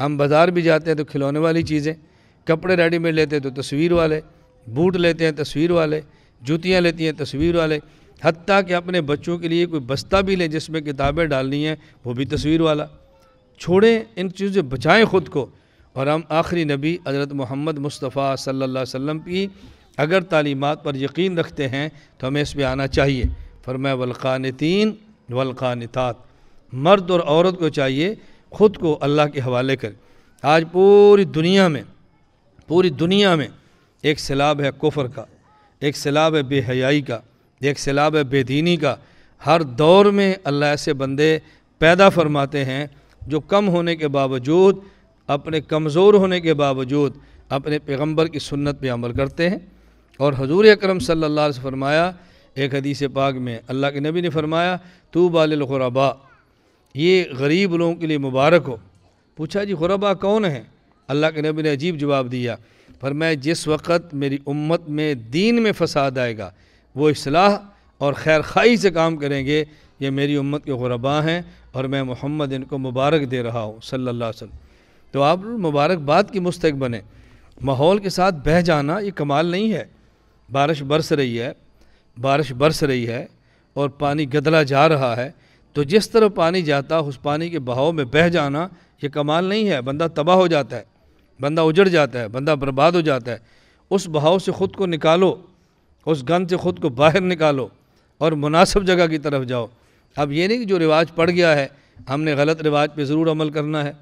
हम बाज़ार भी जाते हैं तो खिलौने वाली चीज़ें कपड़े रेडीमेड लेते हैं तो तस्वीर वाले बूट लेते हैं तस्वीर वाले जूतियाँ लेती हैं तस्वीर वाले हती कि अपने बच्चों के लिए कोई बस्ता भी लें जिसमें किताबें डालनी हैं वो भी तस्वीर वाला छोड़ें इन चीज़ों से बचाएँ ख़ुद को और हम आखिरी नबी हज़रत मोहम्मद मुस्तफ़ा सल्ला वम की अगर तालीमत पर यकीन रखते हैं तो हमें इस पर आना चाहिए फरमा वलक़ानतीन वलक़ानतात मर्द और औरत को चाहिए ख़ुद को अल्लाह के हवाले करें आज पूरी दुनिया में पूरी दुनिया में एक सैलाब है कुफर का एक सैलाब है बेहयाई का एक सैलाब है बेदीनी का हर दौर में अल्लाह ऐसे बंदे पैदा फरमाते हैं जो कम होने के बावजूद अपने कमज़ोर होने के बावजूद अपने पैगम्बर की सुन्नत पे अमल करते हैं और हजूर अक्रम सल्ला से फरमाया एक हदीस पाक में अल्लाह के नबी ने फरमाया तो बालबा ये गरीब लोगों के लिए मुबारक हो पूछा जी गुरबा कौन है अल्लाह के नबी ने अजीब जवाब दिया पर मैं जिस वक़्त मेरी उम्मत में दीन में फसाद आएगा वो असलाह और खैर खाई से काम करेंगे ये मेरी उम्मत के गुरबा हैं और मैं मोहम्मद इनको मुबारक दे रहा हूँ सल्ला तो आप मुबारकबाद की मुस्तक बने माहौल के साथ बह जाना ये कमाल नहीं है बारिश बरस रही है बारिश बरस रही है और पानी गदला जा रहा है तो जिस तरह पानी जाता उस पानी के बहाव में बह जाना ये कमाल नहीं है बंदा तबाह हो जाता है बंदा उजड़ जाता है बंदा बर्बाद हो जाता है उस बहाव से ख़ुद को निकालो उस गंद से ख़ुद को बाहर निकालो और मुनासिब जगह की तरफ जाओ अब ये नहीं कि जो रिवाज पड़ गया है हमने गलत रिवाज पे ज़रूर अमल करना है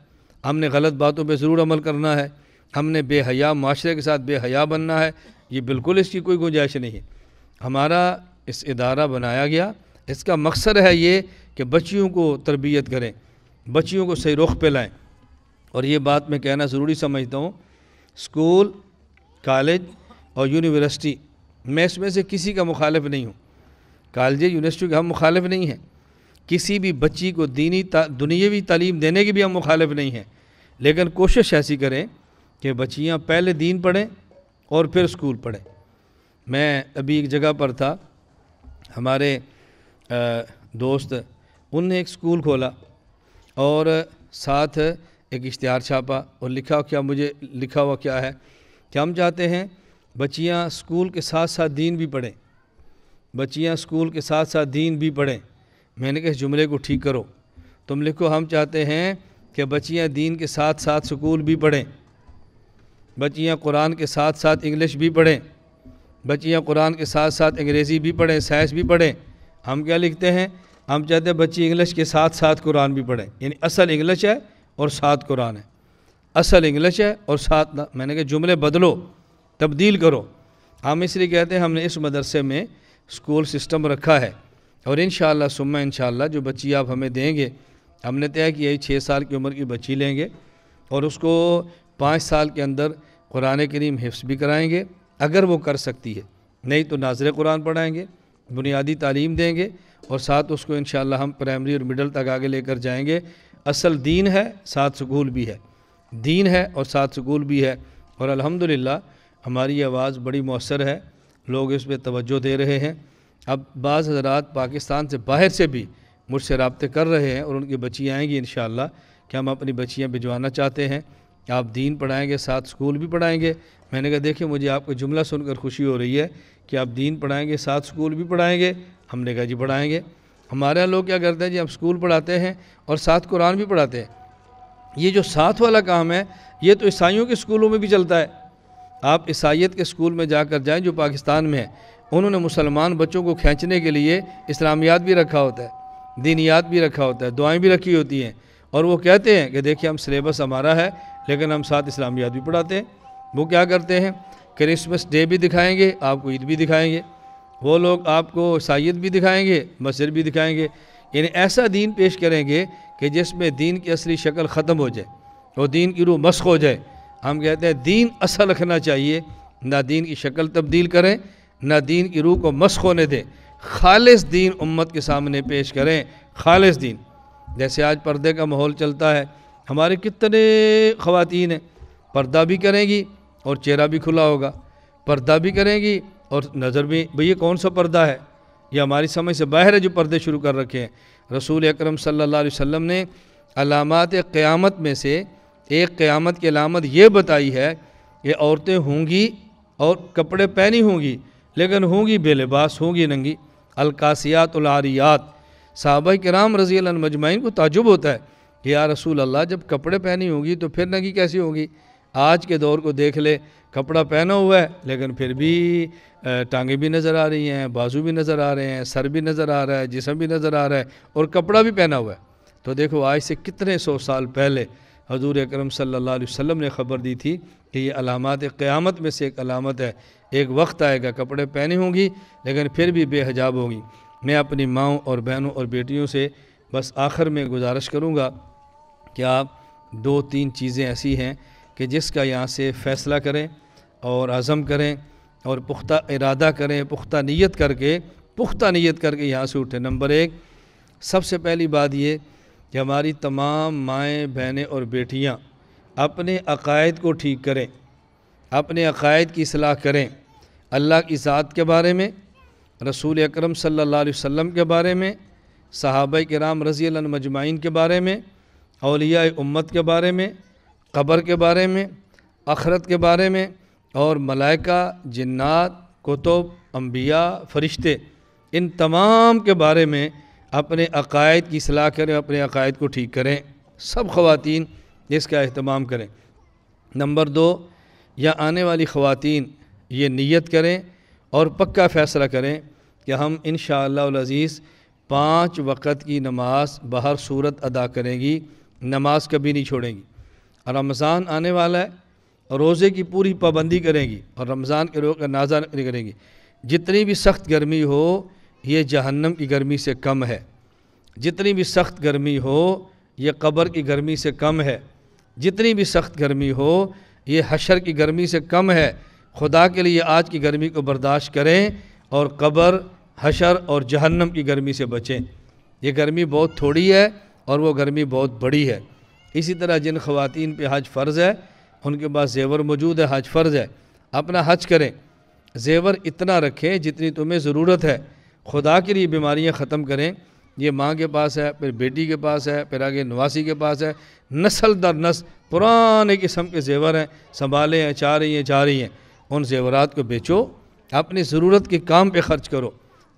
हमने गलत बातों पे ज़रूर अमल करना है हमने बेहया माशरे के साथ बेहया बनना है ये बिल्कुल इसकी कोई गुंजाइश नहीं है हमारा इस इदारा बनाया गया इसका मकसद है ये कि बच्चियों को तरबियत करें बच्चियों को सही रुख पे लाएँ और ये बात मैं कहना ज़रूरी समझता हूँ स्कूल कॉलेज और यूनिवर्सिटी मैं इसमें से किसी का मुखालफ नहीं हूँ कॉलेज यूनिवर्सिटी का हम मुखालफ नहीं हैं किसी भी बच्ची को दीनी ता, दुनियावी तालीम देने की भी हम मुखालिफ नहीं हैं लेकिन कोशिश ऐसी करें कि बच्चियाँ पहले दीन पढ़ें और फिर स्कूल पढ़ें मैं अभी एक जगह पर था हमारे दोस्त उनने एक स्कूल खोला और साथ एक इश्तहार छापा और लिखा क्या मुझे लिखा हुआ क्या है कि हम चाहते हैं बच्चियाँ स्कूल के साथ साथ दीन भी पढ़ें बच्चियाँ स्कूल के साथ साथ दीन भी पढ़ें मैंने कहा इस जुमले को ठीक करो तुम लिखो हम चाहते हैं कि बच्चियाँ दीन के साथ साथ स्कूल भी पढ़ें बच्चियाँ कुरान के साथ साथ इंग्लिश भी पढ़ें बच्चियाँ कुरान के साथ साथ अंग्रेज़ी भी पढ़ें साइंस भी पढ़ें हम क्या लिखते हैं हम चाहते हैं बच्ची इंग्लिश के साथ साथ कुरान भी पढ़ें यानी असल इंग्लिश है और साथ कुरान है असल इंग्लिश है और साथ मैंने कहा जुमले बदलो तब्दील करो हम इसलिए कहते हैं हमने इस मदरसे में स्कूल सिस्टम रखा है और इन सुम इन जो बच्ची आप हमें देंगे हमने तय किया छः साल की उम्र की बच्ची लेंगे और उसको पाँच साल के अंदर कुरान करीम हिफ्स भी कराएंगे अगर वो कर सकती है नहीं तो नाजर कुरान पढ़ाएंगे बुनियादी तालीम देंगे और साथ उसको इन हम प्राइमरी और मिडल तक आगे लेकर जाएंगे असल दीन है साथ सकूल भी है दीन है और साथ सकूल भी है और अलहमदिल्ला हमारी आवाज़ बड़ी मौसर है लोग इस पर तोज्जो दे रहे हैं अब बाज़ हजरात पाकिस्तान से बाहर से भी मुझसे रबते कर रहे हैं और उनकी बच्चियाँ आएँगी इन कि हम अपनी बच्चियाँ भिजवाना चाहते हैं आप दीन पढ़ाएँगे साथ स्कूल भी पढ़ाएँगे मैंने कहा देखिए मुझे आपका जुमला सुनकर खुशी हो रही है कि आप दीन पढ़ाएँगे साथ स्कूल भी पढ़ाएँगे हमने कहा जी पढ़ाएँगे हमारे यहाँ लोग क्या करते हैं जी हम स्कूल पढ़ाते हैं और साथ कुरान भी पढ़ाते हैं ये जो साथ वाला काम है ये तो ईसाइयों के स्कूलों में भी चलता है आप ईसाइत के स्कूल में जाकर जाएं जो पाकिस्तान में है उन्होंने मुसलमान बच्चों को खींचने के लिए इस्लामियात भी रखा होता है दीनियात भी रखा होता है दुआएं भी रखी होती हैं और वो कहते हैं कि देखिए हम सिलेबस हमारा है लेकिन हम साथ इस्लामियात भी पढ़ाते हैं वो क्या करते हैं क्रिसमस डे भी दिखाएंगे आपको ईद भी दिखाएंगे वो लोग आपको सायद भी दिखाएंगे मस्जिद भी दिखाएंगे यानी ऐसा दीन पेश करेंगे कि जिसमें दीन की असली शक्ल ख़त्म हो जाए और दीन की रूह मस्क हो जाए हम कहते हैं दीन असल रखना चाहिए ना दीन की शक्ल तब्दील करें ना दीन की रूह को मस्क होने दें खालिस दीन उम्मत के सामने पेश करें खालिस दीन जैसे आज पर्दे का माहौल चलता है हमारे कितने ख़वान हैं पर्दा भी करेंगी और चेहरा भी खुला होगा पर्दा भी करेंगी और नज़र भी भैया कौन सा पर्दा है ये हमारी समझ से बाहर है जो पर्दे शुरू कर रखे हैं रसूल अक्रम सल्लल्लाहु अलैहि ने अलामत क़्यामत में से एक क़्यामत की अलामत ये बताई है कि औरतें होंगी और कपड़े पहनी होंगी लेकिन होंगी बेलिबास होंगी नंगी अलकासियातुलारियात साहबा कराम रजी मजमाइन को ताजुब होता है कि यार रसूल अल्लाह जब कपड़े पहनी होगी तो फिर नंगी कैसी होगी आज के दौर को देख ले कपड़ा पहना हुआ है लेकिन फिर भी टांगें भी नज़र आ रही हैं बाजू भी नज़र आ रहे हैं सर भी नज़र आ रहा है जिसम भी नज़र आ रहा है और कपड़ा भी पहना हुआ है तो देखो आज से कितने सौ साल पहले हजूर अक्रम सल्ला वसम ने ख़बर दी थी कि ये अलामत क़्यामत में से एक अलामत है एक वक्त आएगा कपड़े पहने होंगी लेकिन फिर भी बेहजाब होगी मैं अपनी माओ और बहनों और बेटियों से बस आखिर में गुजारिश करूँगा कि आप दो तीन चीज़ें ऐसी हैं कि जिसका यहाँ से फ़ैसला करें और आज़म करें और पुख्ता इरादा करें पुख्ता नीयत करके पुख्ता नीयत करके यहाँ से उठें नंबर एक सबसे पहली बात ये कि हमारी तमाम माएँ बहनें और बेटियाँ अपने अकायद को ठीक करें अपने अकायद की सलाह करें अल्लाह की ज़ात के बारे में रसूल अकरम सल्लल्लाहु अलैहि वसल्लम के बारे में सहाबा के राम रज़ी मजमाइन के बारे में अलिया उम्मत के बारे में कब्र के बारे में अखरत के बारे में और मलाइका जन्ात कुतुब अम्बिया फ़रिश्ते इन तमाम के बारे में अपने अकायद की सलाह करें अपने अकायद को ठीक करें सब खुवान इसका अहतमाम करें नंबर दो या आने वाली ख़वातीन ये नीयत करें और पक्का फ़ैसला करें कि हम इन शज़ीज़ पाँच वक़्त की नमाज बाहर सूरत अदा करेंगी नमाज कभी नहीं छोड़ेंगी और रमज़ान आने वाला है रोज़े की पूरी पाबंदी करेंगी और रमज़ान के रोज़ नाजा करेंगी जितनी भी सख्त गर्मी हो ये जहन्नम की गर्मी से कम है जितनी भी सख्त गर्मी हो ये कब्र की गर्मी से कम है जितनी भी सख्त गर्मी हो ये हशर की गर्मी से कम है खुदा के लिए आज की गर्मी को बर्दाश्त करें और कब्र हशर और जहन्नम की गर्मी से बचें ये गर्मी बहुत थोड़ी है और वो गर्मी बहुत बड़ी है इसी तरह जिन ख़वान पे हज फ़र्ज़ है उनके पास जेवर मौजूद है हज फ़र्ज़ है अपना हज करें जेवर इतना रखें जितनी तुम्हें ज़रूरत है खुदा के लिए बीमारियाँ ख़त्म करें ये माँ के पास है फिर बेटी के पास है फिर आगे नवासी के पास है नस्ल दर नस्ल पुराने किस्म के जेवर हैं संभाले हैं चाह रही हैं चाह रही हैं उन जेवरात को बेचो अपनी ज़रूरत के काम पे खर्च करो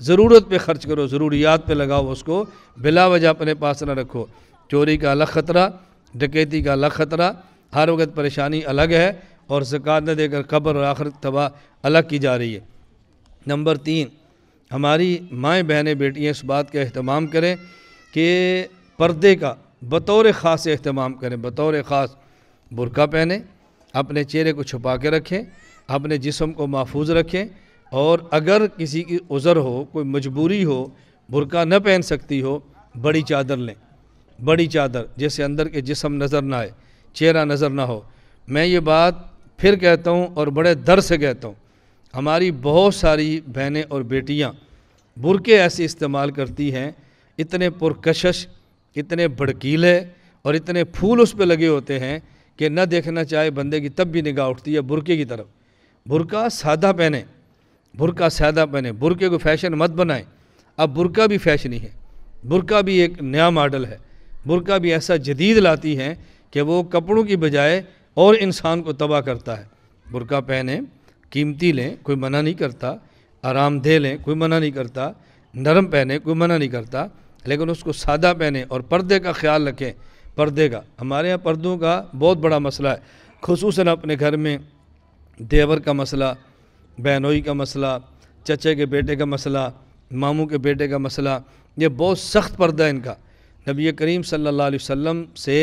ज़रूरत पे खर्च करो ज़रूरियात पे लगाओ उसको बिला वजह अपने पास ना रखो चोरी का अलग ख़तरा डकैती का अलग ख़तरा हर वक्त परेशानी अलग है और जक़ात न देकर कब्र और आखिर तबाह अलग की जा रही है नंबर तीन हमारी माएँ बहनें बेटियाँ इस बात का अहतमाम करें कि पर्दे का बतौर ख़ास अहतमाम करें बतौर ख़ास बुरका पहने अपने चेहरे को छुपा के रखें अपने जिसम को महफूज रखें और अगर किसी की उज़र हो कोई मजबूरी हो बुरका न पहन सकती हो बड़ी चादर लें बड़ी चादर जैसे अंदर के जिसम नज़र ना आए चेहरा नज़र ना हो मैं ये बात फिर कहता हूँ और बड़े दर से कहता हूँ हमारी बहुत सारी बहनें और बेटियाँ बुरके ऐसे इस्तेमाल करती हैं इतने पुरकशश इतने भड़कीले और इतने फूल उस पर लगे होते हैं कि न देखना चाहे बंदे की तब भी निगाह उठती है बुरके की तरफ बुरका सादा पहने बुरका सादा पहने बुरके को फैशन मत बनाएं अब बुरका भी फैशन ही है बुरका भी एक नया मॉडल है बुरका भी ऐसा जदीद लाती हैं कि वो कपड़ों की बजाय और इंसान को तबाह करता है बुरका पहने कीमती लें कोई मना नहीं करता आरामदेह लें कोई मना नहीं करता नरम पहने कोई मना नहीं करता लेकिन उसको सादा पहने और पर्दे का ख्याल रखें पर्दे का हमारे यहाँ पर्दों का बहुत बड़ा मसला है खसूस अपने घर में देवर का मसला बहनोई का मसला चचे के बेटे का मसला मामू के बेटे का मसला ये बहुत सख्त पर्दा है इनका नबी करीम सल्ला वसम से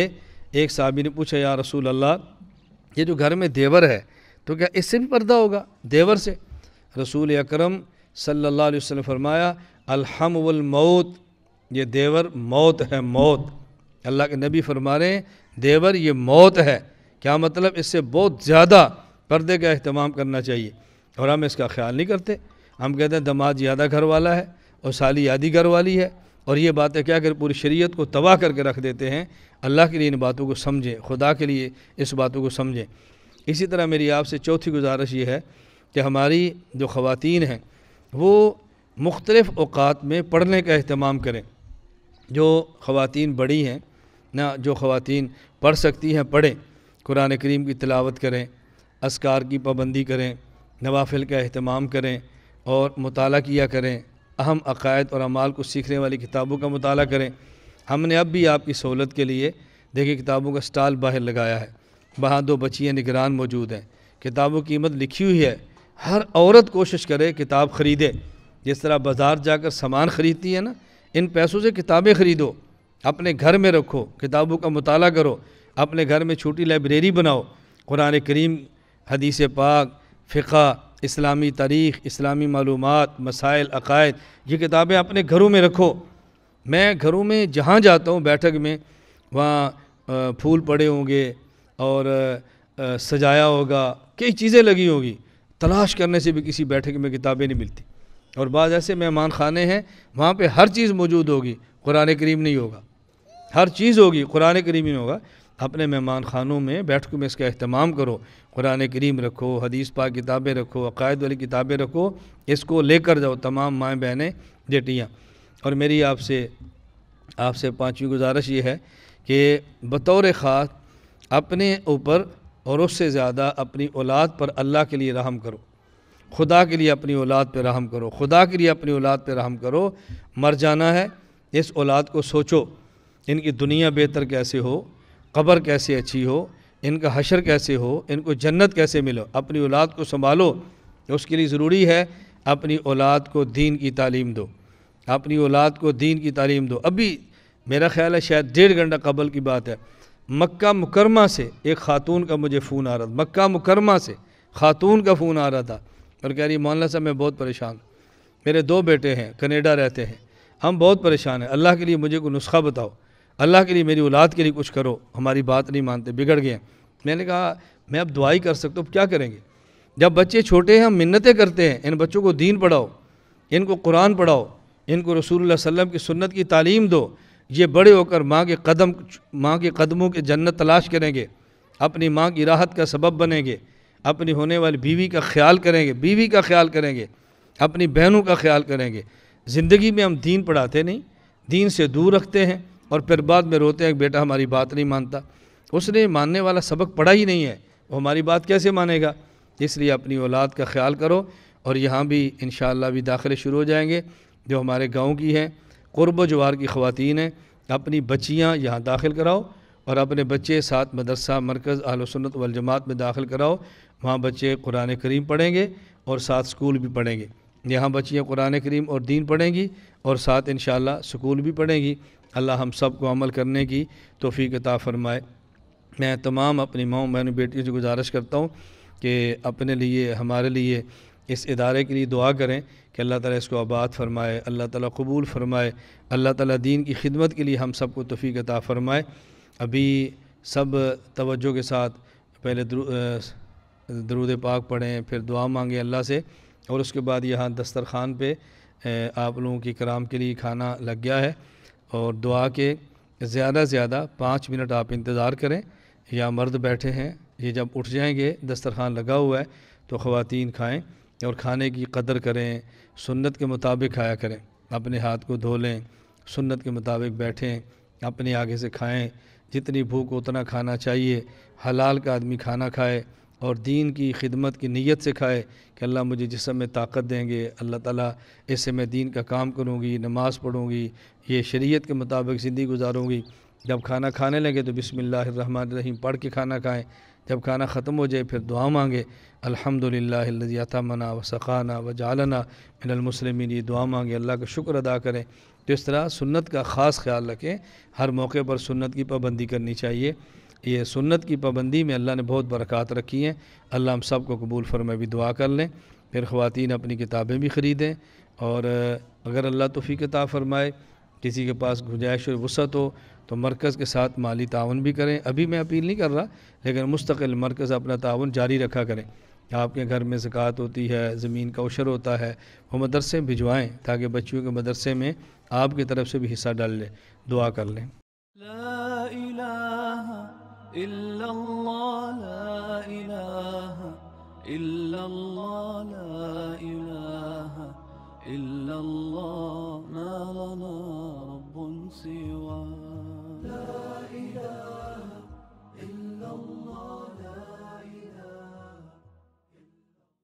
एक साहबी ने पूछा या रसूल अल्लाह ये जो घर में देवर है तो क्या इससे भी पर्दा होगा देवर से रसूल अक्रम सल्ला अलैहि फरमाया ये देवर मौत है मौत अल्लाह के नबी फरमा रहे हैं देवर ये मौत है क्या मतलब इससे बहुत ज़्यादा पर्दे का अहतमाम करना चाहिए और हम इसका ख्याल नहीं करते हम कहते हैं दमाद ज़्यादा घर वाला है और साली यादी घर वाली है और ये बातें क्या कर पूरी शरीयत को तबाह करके रख देते हैं अल्लाह के लिए इन बातों को समझें खुदा के लिए इस बातों को समझें इसी तरह मेरी आपसे चौथी गुजारिश ये है कि हमारी जो ख़वान हैं वो मुख्तलफ़ अवकात में पढ़ने का अहतमाम करें जो ख़वातीन बड़ी हैं ना जो ख़वातीन पढ़ सकती हैं पढ़ें कुरान करीम की तलावत करें असकार की पाबंदी करें नवाफिल का अहतमाम करें और मताल किया करें अहम अकायद और अमाल को सीखने वाली किताबों का मताल करें हमने अब भी आपकी सहूलत के लिए देखिए किताबों का स्टाल बाहर लगाया है वहाँ दो बच्चियाँ निगरान मौजूद हैं किताबों की कीमत लिखी हुई है हर औरत कोशिश करे किताब ख़रीदे जिस तरह बाज़ार जाकर सामान ख़रीदती है ना इन पैसों से किताबें ख़रीदो अपने घर में रखो किताबों का मताल करो अपने घर में छोटी लाइब्रेरी बनाओ कुरान करीम हदीस पाक फ़िका इस्लामी तारीख़ इस्लामी मालूम मसाइल अकायद ये किताबें अपने घरों में रखो मैं घरों में जहाँ जाता हूँ बैठक में वहाँ फूल पड़े होंगे और सजाया होगा कई चीज़ें लगी होगी तलाश करने से भी किसी बैठक में किताबें नहीं मिलती और बाद ऐसे मेहमान खाने हैं वहाँ पे हर चीज़ मौजूद होगी कुरान करीम नहीं होगा हर चीज़ होगी कुरान करीम ही होगा अपने मेहमान खानों में बैठकों में इसका अहतमाम करो कुरान करीम रखो हदीस पा किताबें रखो अकायद वाली किताबें रखो इसको लेकर जाओ तमाम माएँ बहनें जेटियाँ और मेरी आपसे आपसे पाँचवीं गुजारिश ये है कि बतौर ख़ास अपने ऊपर और उससे ज़्यादा अपनी औलाद पर अल्लाह के लिए रहम करो खुदा के लिए अपनी औलाद पर रहम करो खुदा के लिए अपनी औलाद पर रहम करो मर जाना है इस औलाद को सोचो इनकी दुनिया बेहतर कैसे हो कब्र कैसे अच्छी हो इनका हशर कैसे हो इनको जन्नत कैसे मिलो अपनी औलाद को संभालो उसके लिए ज़रूरी है अपनी औलाद को दीन की तालीम दो अपनी औलाद को दीन की तालीम दो अभी मेरा ख्याल है शायद डेढ़ घंटा कबल की बात है मक्का मुकरमा से एक ख़ातून का मुझे फ़ोन आ रहा था मक्का मुकरमा से ख़ातून का फ़ोन आ रहा था और कह रही मौलाना साहब मैं बहुत परेशान मेरे दो बेटे हैं कनेडा रहते हैं हम बहुत परेशान हैं अल्लाह के लिए मुझे कोई नुस्खा बताओ अल्लाह के लिए मेरी औलाद के लिए कुछ करो हमारी बात नहीं मानते बिगड़ गए मैंने कहा मैं अब दुआई कर सकता हूँ क्या करेंगे जब बच्चे छोटे हैं हम मिन्नतें करते हैं इन बच्चों को दीन पढ़ाओ इनको कुरान पढ़ाओ इनको रसूल वसम की सुन्नत की तालीम दो ये बड़े होकर माँ के कदम माँ के कदमों के जन्नत तलाश करेंगे अपनी माँ की राहत का सबब बनेंगे अपनी होने वाली बीवी का ख्याल करेंगे बीवी का ख्याल करेंगे अपनी बहनों का ख्याल करेंगे ज़िंदगी में हम दीन पढ़ाते नहीं दीन से दूर रखते हैं और फिर बाद में रोते हैं बेटा हमारी बात नहीं मानता उसने मानने वाला सबक पढ़ा ही नहीं है वो हमारी बात कैसे मानेगा इसलिए अपनी औलाद का ख्याल करो और यहाँ भी इन भी दाखिले शुरू हो जाएंगे जो हमारे गाँव की हैं क़ुरब जवार की ख़वान हैं अपनी बच्चियाँ यहाँ दाखिल कराओ और अपने बच्चे साथ मदरसा मरकज़ आलोसनत वलजमात में दाखिल कराओ वहाँ बच्चे कुरान करीम पढ़ेंगे और साथ स्कूल भी पढ़ेंगे यहाँ बच्चियाँ कुरान करीम और दीन पढ़ेंगी और साथ इन स्कूल भी पढ़ेंगी अल्लाह हम सब को अमल करने की तोफ़ी अता फ़रमाए मैं तमाम अपनी माओ बहनों बेटियों से गुजारिश करता हूँ कि अपने लिए हमारे लिए इस इदारे के लिए दुआ करें कि अल्लाह ताला इसको आबाद फ़रमाए अल्लाह ताला कबूल फ़रमाए अल्लाह ताला दीन की खिदमत के लिए हम सबको तोफ़ी अता फ़रमाए अभी सब तवज्जो के साथ पहले दरूद पाक पढ़ें फिर दुआ मांगें अल्लाह से और उसके बाद यहाँ दस्तरखान पे आप लोगों की कराम के लिए खाना लग गया है और दुआ के ज़्यादा से ज़्यादा पाँच मिनट आप इंतज़ार करें या मर्द बैठे हैं ये जब उठ जाएंगे दस्तरखान लगा हुआ है तो ख़वातीन खाएँ और खाने की कदर करें सुन्नत के मुताबिक खाया करें अपने हाथ को धो लें सुन्नत के मुताबिक बैठें अपने आगे से खाएं जितनी भूख उतना खाना चाहिए हलाल का आदमी खाना खाए और दीन की खिदमत की नीयत से खाए कि अल्लाह मुझे जिसम में ताकत देंगे अल्लाह ताला इससे मैं दीन का काम करूँगी नमाज़ पढ़ूँगी ये शरीयत के मुताबिक ज़िंदगी गुजारूँगी जब खाना खाने लगे तो बिसमीम पढ़ के खाना खाएँ जब खाना ख़त्म हो जाए फिर दुआ मांगे अल्हम्दुलिल्लाह अतमना व सक़ाना व जालना मिनलमसलमिन ये दुआ मांगे अल्लाह का शुक्र अदा करें तो इस तरह सुन्नत का ख़ास ख्याल रखें हर मौके पर सुन्नत की पाबंदी करनी चाहिए ये सुन्नत की पाबंदी में अल्लाह ने बहुत बरक़ात रखी है अल्लाह हम सब को कबूल फरमाए भी दुआ कर लें फिर ख़वान अपनी किताबें भी ख़रीदें और अगर अल्लाह तोफ़ी किताब फरमाए किसी के पास गुंजाइश और वसत हो तो मरकज़ के साथ माली ताउन भी करें अभी मैं अपील नहीं कर रहा लेकिन मुस्तकिल मरकज़ अपना ताउन जारी रखा करें आपके घर में ज़क़़त होती है ज़मीन का उशर होता है वो मदरसे भिजवाएँ ताकि बच्चियों के मदरसे में आपकी तरफ से भी हिस्सा डाल लें दुआ कर लें إلا الله ما لنا رب سواه